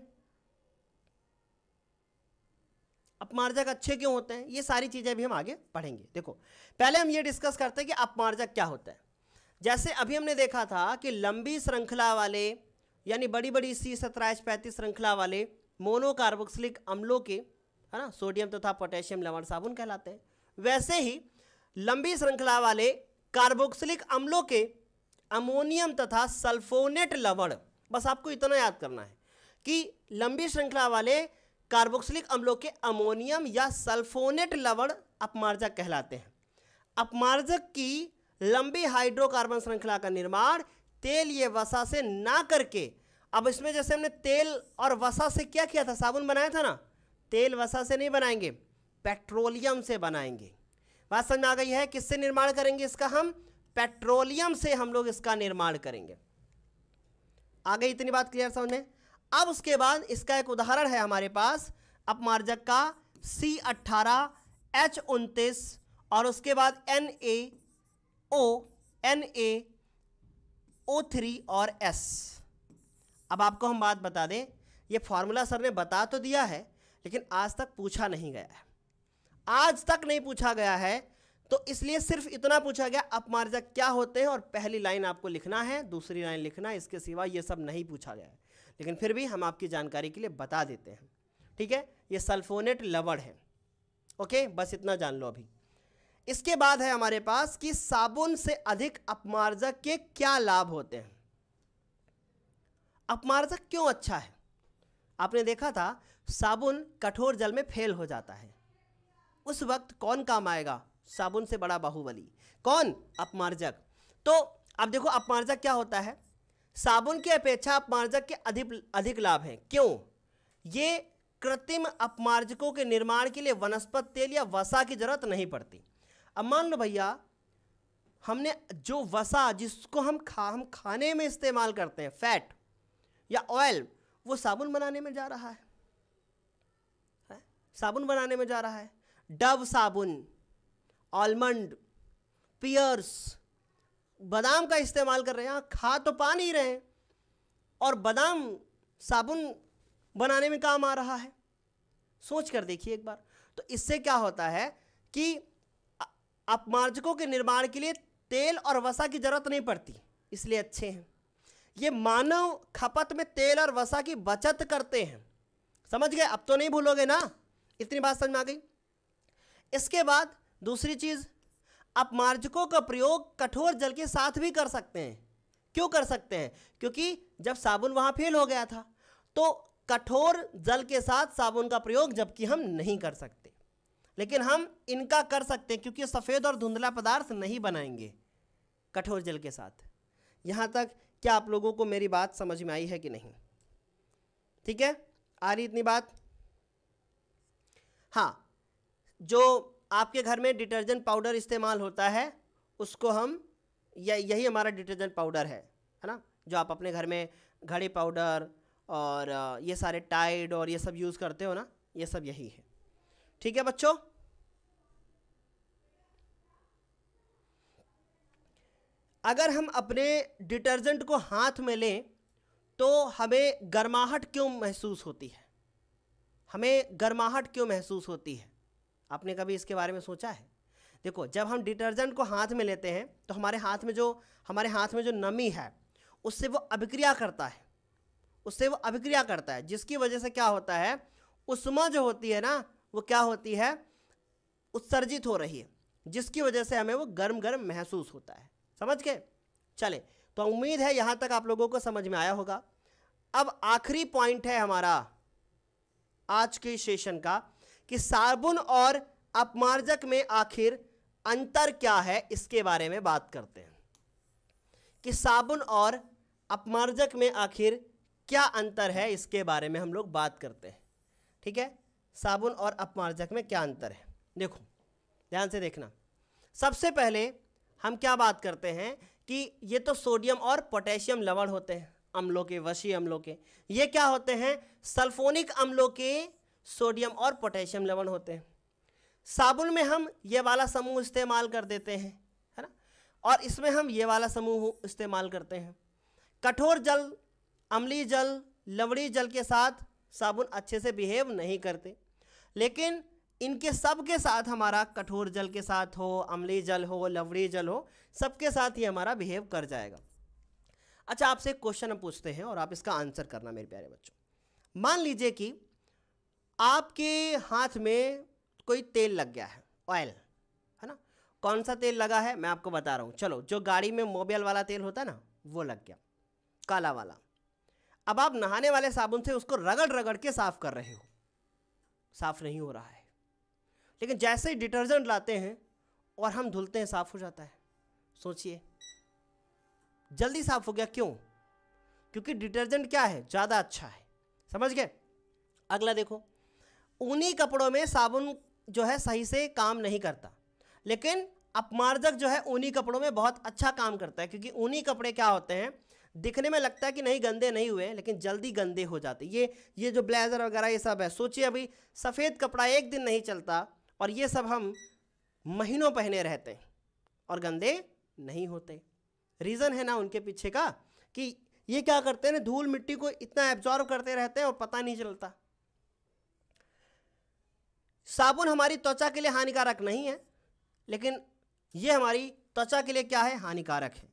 Speaker 1: अपमार्जक अच्छे क्यों होते हैं ये सारी चीज़ें भी हम आगे पढ़ेंगे देखो पहले हम ये डिस्कस करते हैं कि अपमार्जक क्या होता है जैसे अभी हमने देखा था कि लंबी श्रृंखला वाले यानी बड़ी बड़ी सी सत्राइस पैंतीस श्रृंखला वाले मोनोकार्बोक्सिलिक अम्लों के है ना सोडियम तथा तो पोटेशियम लवण साबुन कहलाते हैं वैसे ही लंबी श्रृंखला वाले कार्बोक्सिलिक अम्लों के अमोनियम तथा सल्फोनेट लवण बस आपको इतना याद करना है कि लंबी श्रृंखला वाले कार्बोक्सिलिक अम्लों के अमोनियम या सल्फोनेट लवण अपमार्जक कहलाते हैं अपमार्जक की लंबी हाइड्रोकार्बन श्रृंखला का निर्माण तेल ये वसा से ना करके अब इसमें जैसे हमने तेल और वसा से क्या किया था साबुन बनाया था ना तेल वसा से नहीं बनाएंगे पेट्रोलियम से बनाएंगे बात समझ आ गई है किससे निर्माण करेंगे इसका हम पेट्रोलियम से हम लोग इसका निर्माण करेंगे आ गई इतनी बात क्लियर समझ में अब उसके बाद इसका एक उदाहरण है हमारे पास अपमार्जक का सी अट्ठारह एच उनतीस और उसके बाद N A O N A O three और एस अब आपको हम बात बता दें ये फार्मूला सर ने बता तो दिया है लेकिन आज तक पूछा नहीं गया है आज तक नहीं पूछा गया है तो इसलिए सिर्फ इतना पूछा गया अपमार्जक क्या होते हैं और पहली लाइन आपको लिखना है दूसरी लाइन लिखना है इसके सिवा ये सब नहीं पूछा गया है लेकिन फिर भी हम आपकी जानकारी के लिए बता देते हैं ठीक है ये सल्फोनेट लवड़ है ओके बस इतना जान लो अभी इसके बाद है हमारे पास कि साबुन से अधिक अपमार्जक के क्या लाभ होते हैं अपमार्जक क्यों अच्छा है आपने देखा था साबुन कठोर जल में फेल हो जाता है उस वक्त कौन काम आएगा साबुन से बड़ा बाहुबली कौन अपमार्जक तो अब देखो अपमार्जक क्या होता है साबुन की अपेक्षा अपमार्जक के अधिक अधिक लाभ हैं क्यों ये कृत्रिम अपमार्जकों के निर्माण के लिए वनस्पत तेल या वसा की जरूरत नहीं पड़ती अब मान लो भैया हमने जो वसा जिसको हम खा हम खाने में इस्तेमाल करते हैं फैट या ऑयल वो साबुन बनाने में जा रहा है, है? साबुन बनाने में जा रहा है डव साबुन आलमंड पियर्स बादाम का इस्तेमाल कर रहे हैं हाँ, खा तो पा नहीं रहे और बादाम साबुन बनाने में काम आ रहा है सोच कर देखिए एक बार तो इससे क्या होता है कि अपमार्जकों के निर्माण के लिए तेल और वसा की जरूरत नहीं पड़ती इसलिए अच्छे हैं ये मानव खपत में तेल और वसा की बचत करते हैं समझ गए अब तो नहीं भूलोगे ना इतनी बात समझ में आ गई इसके बाद दूसरी चीज़ आप मार्जकों का प्रयोग कठोर जल के साथ भी कर सकते हैं क्यों कर सकते हैं क्योंकि जब साबुन वहाँ फेल हो गया था तो कठोर जल के साथ साबुन का प्रयोग जबकि हम नहीं कर सकते लेकिन हम इनका कर सकते हैं क्योंकि सफ़ेद और धुंधला पदार्थ नहीं बनाएंगे कठोर जल के साथ यहाँ तक क्या आप लोगों को मेरी बात समझ में आई है कि नहीं ठीक है आ रही इतनी बात हाँ जो आपके घर में डिटर्जेंट पाउडर इस्तेमाल होता है उसको हम यही हमारा डिटर्जेंट पाउडर है है ना जो आप अपने घर में घड़े पाउडर और ये सारे टाइड और ये सब यूज़ करते हो ना ये सब यही है ठीक है बच्चों अगर हम अपने डिटर्जेंट को हाथ में लें तो हमें गर्माहट क्यों महसूस होती है हमें गर्माहट क्यों महसूस होती है आपने कभी इसके बारे में सोचा है देखो जब हम डिटर्जेंट को हाथ में लेते हैं तो हमारे हाथ में जो हमारे हाथ में जो नमी है उससे वो अभिक्रिया करता है उससे वो अभिक्रिया करता है जिसकी वजह से क्या होता है उष्मा जो होती है ना वो क्या होती है उत्सर्जित हो रही है जिसकी वजह से हमें वो गर्म गर्म महसूस होता है समझ के चले तो उम्मीद है यहाँ तक आप लोगों को समझ में आया होगा अब आखिरी पॉइंट है हमारा आज के सेशन का कि साबुन और अपमार्जक में आखिर अंतर क्या है इसके बारे में बात करते हैं कि साबुन और अपमार्जक में आखिर क्या अंतर है इसके बारे में हम लोग बात करते हैं ठीक है साबुन और अपमार्जक में क्या अंतर है देखो ध्यान से देखना सबसे पहले हम क्या बात करते हैं कि ये तो सोडियम और पोटेशियम लवण होते हैं अम्लों के वशी अम्लों के ये क्या होते हैं सल्फोनिक अम्लों के सोडियम और पोटेशियम लवण होते हैं साबुन में हम ये वाला समूह इस्तेमाल कर देते हैं है ना और इसमें हम ये वाला समूह इस्तेमाल करते हैं कठोर जल अम्ली जल लवड़ी जल के साथ साबुन अच्छे से बिहेव नहीं करते लेकिन इनके सब के साथ हमारा कठोर जल के साथ हो अम्ली जल हो लवड़ी जल हो सबके साथ ही हमारा बिहेव कर जाएगा अच्छा आपसे क्वेश्चन हम पूछते हैं और आप इसका आंसर करना मेरे प्यारे बच्चों मान लीजिए कि आपके हाथ में कोई तेल लग गया है ऑयल है ना कौन सा तेल लगा है मैं आपको बता रहा हूँ चलो जो गाड़ी में मोबाइल वाला तेल होता है ना वो लग गया काला वाला अब आप नहाने वाले साबुन से उसको रगड़ रगड़ के साफ़ कर रहे हो साफ़ नहीं हो रहा है लेकिन जैसे ही डिटर्जेंट लाते हैं और हम धुलते हैं साफ़ हो जाता है सोचिए जल्दी साफ़ हो गया क्यों क्योंकि डिटर्जेंट क्या है ज़्यादा अच्छा है समझ गए अगला देखो ऊनी कपड़ों में साबुन जो है सही से काम नहीं करता लेकिन अपमार्जक जो है ऊनी कपड़ों में बहुत अच्छा काम करता है क्योंकि ऊनी कपड़े क्या होते हैं दिखने में लगता है कि नहीं गंदे नहीं हुए लेकिन जल्दी गंदे हो जाते ये ये जो ब्लेज़र वगैरह ये सब है सोचिए अभी सफ़ेद कपड़ा एक दिन नहीं चलता और ये सब हम महीनों पहने रहते हैं और गंदे नहीं होते रीज़न है ना उनके पीछे का कि ये क्या करते हैं धूल मिट्टी को इतना एब्जॉर्व करते रहते हैं और पता नहीं चलता साबुन हमारी त्वचा के लिए हानिकारक नहीं है लेकिन ये हमारी त्वचा के लिए क्या है हानिकारक है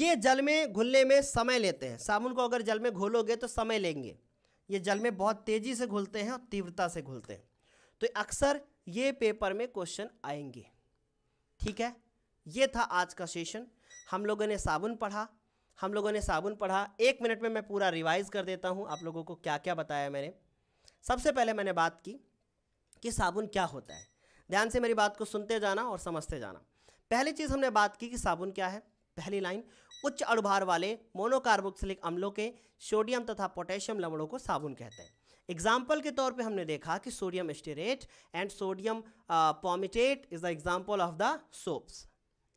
Speaker 1: ये जल में घुलने में समय लेते हैं साबुन को अगर जल में घोलोगे तो समय लेंगे ये जल में बहुत तेज़ी से घुलते हैं और तीव्रता से घुलते हैं तो अक्सर ये पेपर में क्वेश्चन आएंगे ठीक है ये था आज का सेशन हम लोगों ने साबुन पढ़ा हम लोगों ने साबुन पढ़ा एक मिनट में मैं पूरा रिवाइज़ कर देता हूँ आप लोगों को क्या क्या बताया मैंने सबसे पहले मैंने बात की कि साबुन क्या होता है ध्यान से मेरी बात को सुनते जाना और समझते जाना पहली चीज़ हमने बात की कि साबुन क्या है पहली लाइन उच्च अड़भार वाले मोनोकार्बोक्सिलिक अम्लों के सोडियम तथा पोटेशियम लवणों को साबुन कहते हैं एग्जाम्पल के तौर पे हमने देखा कि sodium stearate and sodium palmitate is the example of the soaps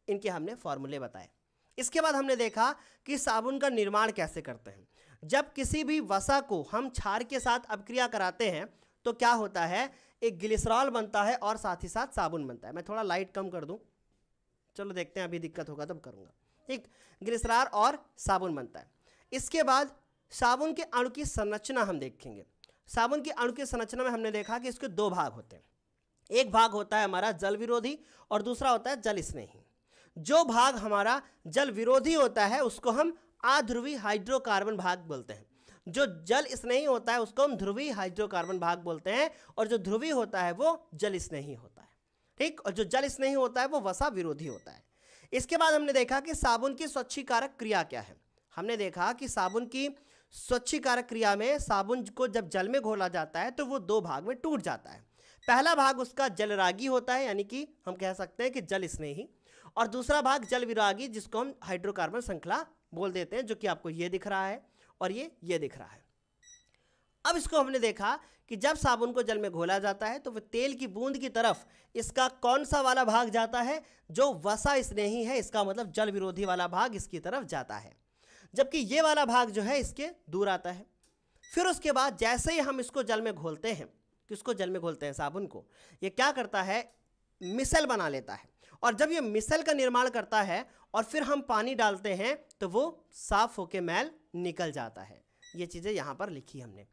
Speaker 1: इनके हमने फॉर्मूले बताए इसके बाद हमने देखा कि साबुन का निर्माण कैसे करते हैं जब किसी भी वसा को हम क्षार के साथ अपक्रिया कराते हैं तो क्या होता है एक ग्लिसरॉल बनता है और साथ ही साथ साबुन बनता है मैं थोड़ा लाइट कम कर दूँ चलो देखते हैं अभी दिक्कत होगा तब करूँगा ठीक ग्लिसरार और साबुन बनता है इसके बाद साबुन के अणु की संरचना हम देखेंगे साबुन की अणु की संरचना में हमने देखा कि इसके दो भाग होते हैं एक भाग होता है हमारा जल विरोधी और दूसरा होता है जल स्नेही जो भाग हमारा जल विरोधी होता है उसको हम आध्रुवी हाइड्रोकार्बन भाग बोलते हैं जो जल स्नेही होता है उसको हम ध्रुवी हाइड्रोकार्बन भाग बोलते हैं और जो ध्रुवी होता है वो जल स्नेही होता है ठीक और जो जल स्नेही होता है वो वसा विरोधी होता है इसके बाद हमने देखा कि साबुन की स्वच्छीकारक क्रिया क्या है हमने देखा कि साबुन की स्वच्छीकारक क्रिया में साबुन को जब जल में घोला जाता है तो वो दो भाग में टूट जाता है पहला भाग उसका जलरागी होता है यानी कि हम कह सकते हैं कि जल स्नेही और दूसरा भाग जल विरागी जिसको हम हाइड्रोकार्बन श्रृंखला बोल देते हैं जो कि आपको ये दिख रहा है और ये ये दिख रहा है अब इसको हमने देखा कि जब साबुन को जल में घोला जाता है तो वह तेल की बूंद की तरफ इसका कौन सा वाला भाग जाता है जो वसा स्नेही है इसका मतलब जल विरोधी वाला भाग इसकी तरफ जाता है जबकि ये वाला भाग जो है इसके दूर आता है फिर उसके बाद जैसे ही हम इसको जल में घोलते हैं किसको जल में घोलते हैं साबुन को ये क्या करता है मिसल बना लेता है और जब ये मिसल का निर्माण करता है और फिर हम पानी डालते हैं तो वो साफ होके मैल निकल जाता है ये चीज़ें यहाँ पर लिखी हमने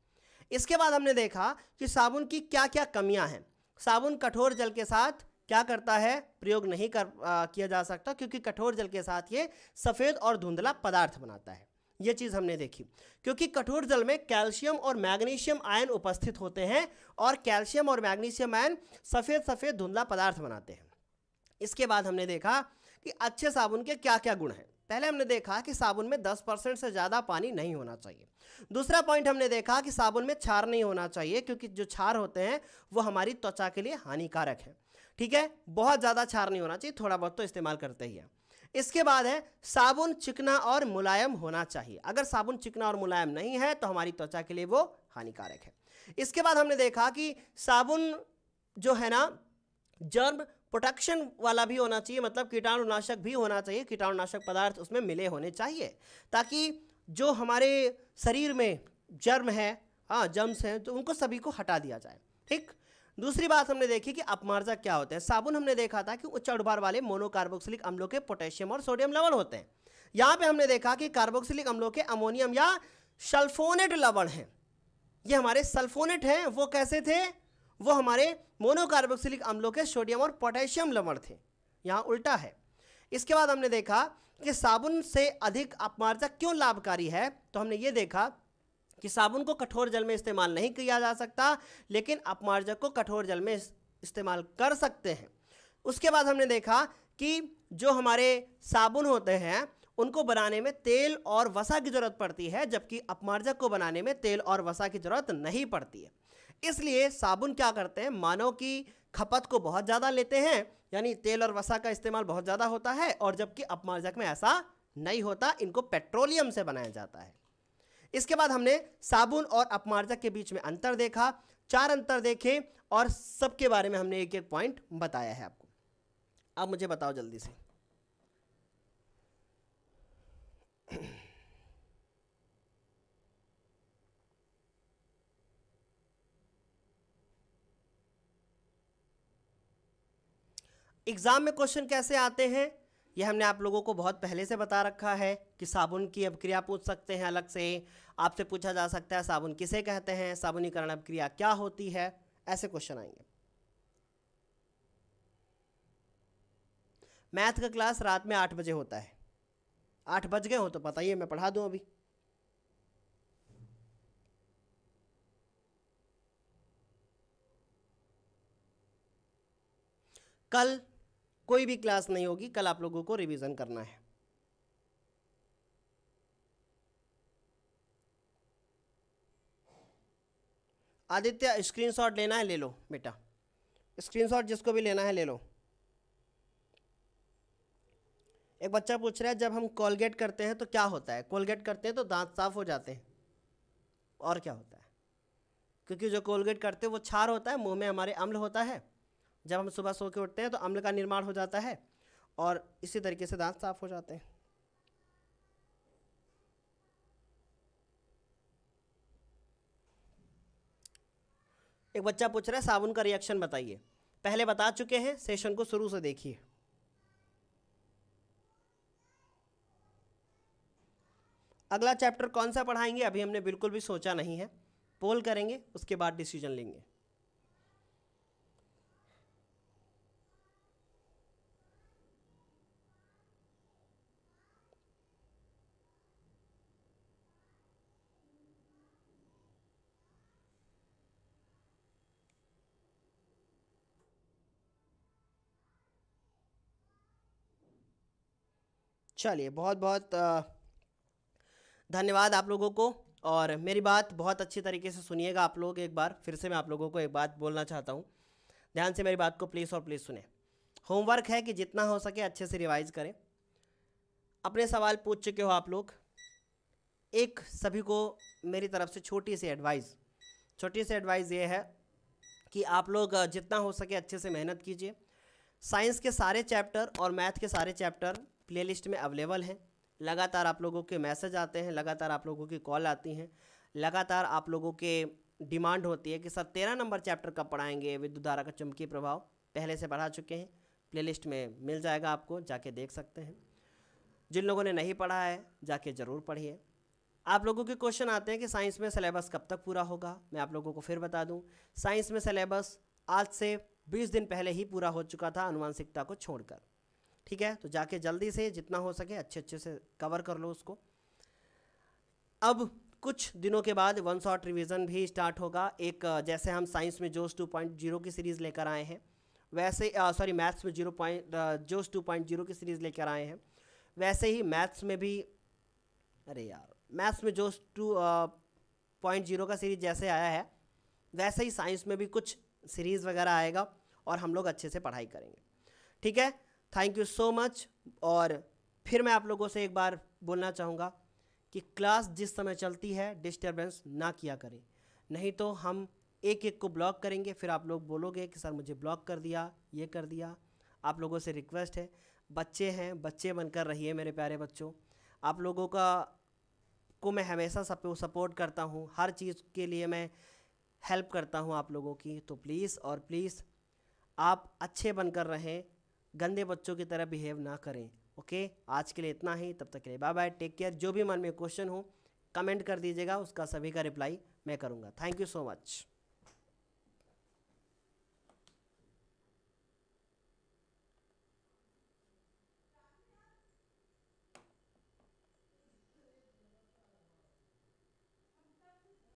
Speaker 1: इसके बाद हमने देखा कि साबुन की क्या क्या कमियाँ हैं साबुन कठोर जल के साथ क्या करता है प्रयोग नहीं कर आ, किया जा सकता क्योंकि कठोर जल के साथ ये सफ़ेद और धुंधला पदार्थ बनाता है ये चीज़ हमने देखी क्योंकि कठोर जल में कैल्शियम और मैग्नीशियम आयन उपस्थित होते हैं और कैल्शियम और मैग्नीशियम आयन सफ़ेद सफ़ेद धुंधला पदार्थ बनाते हैं इसके बाद हमने देखा कि अच्छे साबुन के क्या क्या गुण हैं पहले हमने देखा कि साबुन में 10 परसेंट से ज़्यादा पानी नहीं होना चाहिए दूसरा पॉइंट हमने देखा कि साबुन में छार नहीं होना चाहिए क्योंकि जो छार होते हैं वो हमारी त्वचा के लिए हानिकारक हैं ठीक है बहुत ज़्यादा छार नहीं होना चाहिए थोड़ा बहुत तो इस्तेमाल करते ही है इसके बाद है साबुन चिकना और मुलायम होना चाहिए अगर साबुन चिकना और मुलायम नहीं है तो हमारी त्वचा के लिए वो हानिकारक है इसके बाद हमने देखा कि साबुन जो है ना जर्म प्रोटेक्शन वाला भी होना चाहिए मतलब कीटाणुनाशक भी होना चाहिए कीटाणुनाशक पदार्थ उसमें मिले होने चाहिए ताकि जो हमारे शरीर में जर्म है हाँ जर्म्स हैं तो उनको सभी को हटा दिया जाए ठीक दूसरी बात हमने देखी कि अपमार्जक क्या होते हैं साबुन हमने देखा था कि उच्च अड़बार वाले मोनोकार्बोक्सिलिक अम्लों के पोटेशियम और सोडियम लवण होते हैं यहाँ पे हमने देखा कि कार्बोक्सिलिक अम्लों के अमोनियम या सल्फोनेट लवण हैं ये हमारे सल्फोनेट हैं वो कैसे थे वो हमारे मोनोकार्बोक्सिलिक अम्लों के सोडियम और पोटेशियम लवण थे यहाँ उल्टा है इसके बाद हमने देखा कि साबुन से अधिक अपमार्जक क्यों लाभकारी है तो हमने ये देखा कि साबुन को कठोर जल में इस्तेमाल नहीं किया जा सकता लेकिन अपमार्जक को कठोर जल में इस्तेमाल कर सकते हैं उसके बाद हमने देखा कि जो हमारे साबुन होते हैं उनको बनाने में तेल और वसा की ज़रूरत पड़ती है जबकि अपमार्जक को बनाने में तेल और वसा की ज़रूरत नहीं पड़ती है इसलिए साबुन क्या करते हैं मानव की खपत को बहुत ज़्यादा लेते हैं यानी तेल और वसा का इस्तेमाल बहुत ज़्यादा होता है और जबकि अपमार्जक में ऐसा नहीं होता इनको पेट्रोलियम से बनाया जाता है इसके बाद हमने साबुन और अपमार्जक के बीच में अंतर देखा चार अंतर देखे और सबके बारे में हमने एक एक पॉइंट बताया है आपको अब मुझे बताओ जल्दी से एग्ज़ाम में क्वेश्चन कैसे आते हैं ये हमने आप लोगों को बहुत पहले से बता रखा है कि साबुन की अभिक्रिया पूछ सकते हैं अलग से आपसे पूछा जा सकता है साबुन किसे कहते हैं साबुनीकरण अभिक्रिया क्या होती है ऐसे क्वेश्चन आएंगे मैथ का क्लास रात में आठ बजे होता है आठ बज गए हो तो पता ही है मैं पढ़ा दूं अभी कल कोई भी क्लास नहीं होगी कल आप लोगों को रिवीजन करना है आदित्य स्क्रीनशॉट लेना है ले लो बेटा स्क्रीनशॉट जिसको भी लेना है ले लो एक बच्चा पूछ रहा है जब हम कोलगेट करते हैं तो क्या होता है कोलगेट करते हैं तो दांत साफ हो जाते हैं और क्या होता है क्योंकि जो कोलगेट करते हैं वो छार होता है मुंह में हमारे अम्ल होता है जब हम सुबह सो के उठते हैं तो अम्ल का निर्माण हो जाता है और इसी तरीके से दांत साफ हो जाते हैं एक बच्चा पूछ रहा है साबुन का रिएक्शन बताइए पहले बता चुके हैं सेशन को शुरू से देखिए अगला चैप्टर कौन सा पढ़ाएंगे अभी हमने बिल्कुल भी सोचा नहीं है पोल करेंगे उसके बाद डिसीजन लेंगे चलिए बहुत बहुत धन्यवाद आप लोगों को और मेरी बात बहुत अच्छी तरीके से सुनिएगा आप लोग एक बार फिर से मैं आप लोगों को एक बात बोलना चाहता हूँ ध्यान से मेरी बात को प्लीज़ और प्लीज़ सुने होमवर्क है कि जितना हो सके अच्छे से रिवाइज करें अपने सवाल पूछ चुके हो आप लोग एक सभी को मेरी तरफ से छोटी सी एडवाइस छोटी सी एडवाइस ये है कि आप लोग जितना हो सके अच्छे से मेहनत कीजिए साइंस के सारे चैप्टर और मैथ के सारे चैप्टर प्लेलिस्ट में अवेलेबल हैं लगातार आप लोगों के मैसेज आते हैं लगातार आप लोगों की कॉल आती हैं लगातार आप लोगों के डिमांड होती है कि सर तेरह नंबर चैप्टर कब पढ़ाएंगे विद्युत धारा का चुंबकीय प्रभाव पहले से पढ़ा चुके हैं प्लेलिस्ट में मिल जाएगा आपको जाके देख सकते हैं जिन लोगों ने नहीं पढ़ा है जाके ज़रूर पढ़िए आप लोगों के क्वेश्चन आते हैं कि साइंस में सिलेबस कब तक पूरा होगा मैं आप लोगों को फिर बता दूं साइंस में सिलेबस आज से 20 दिन पहले ही पूरा हो चुका था अनुवांशिकता को छोड़कर ठीक है तो जाके जल्दी से जितना हो सके अच्छे अच्छे से कवर कर लो उसको अब कुछ दिनों के बाद वन शॉट रिविज़न भी स्टार्ट होगा एक जैसे हम साइंस में जोश टू पॉइंट जीरो की सीरीज़ लेकर आए हैं वैसे सॉरी मैथ्स में zero point Josh two point zero की सीरीज़ लेकर आए हैं वैसे ही मैथ्स में भी अरे यार मैथ्स में जोश टू पॉइंट जीरो का सीरीज़ जैसे आया है वैसे ही साइंस में भी कुछ सीरीज़ वगैरह आएगा और हम लोग अच्छे से पढ़ाई करेंगे ठीक है थैंक यू सो मच और फिर मैं आप लोगों से एक बार बोलना चाहूँगा कि क्लास जिस समय चलती है डिस्टर्बेंस ना किया करें नहीं तो हम एक एक को ब्लॉक करेंगे फिर आप लोग बोलोगे कि सर मुझे ब्लॉक कर दिया ये कर दिया आप लोगों से रिक्वेस्ट है बच्चे हैं बच्चे बनकर रहिए मेरे प्यारे बच्चों आप लोगों का को मैं हमेशा सपो, सपोर्ट करता हूँ हर चीज़ के लिए मैं हेल्प करता हूँ आप लोगों की तो प्लीज़ और प्लीज़ आप अच्छे बनकर रहें गंदे बच्चों की तरह बिहेव ना करें ओके आज के लिए इतना ही तब तक के लिए बाय बाय टेक केयर जो भी मन में क्वेश्चन हो कमेंट कर दीजिएगा उसका सभी का रिप्लाई मैं करूँगा थैंक यू सो मच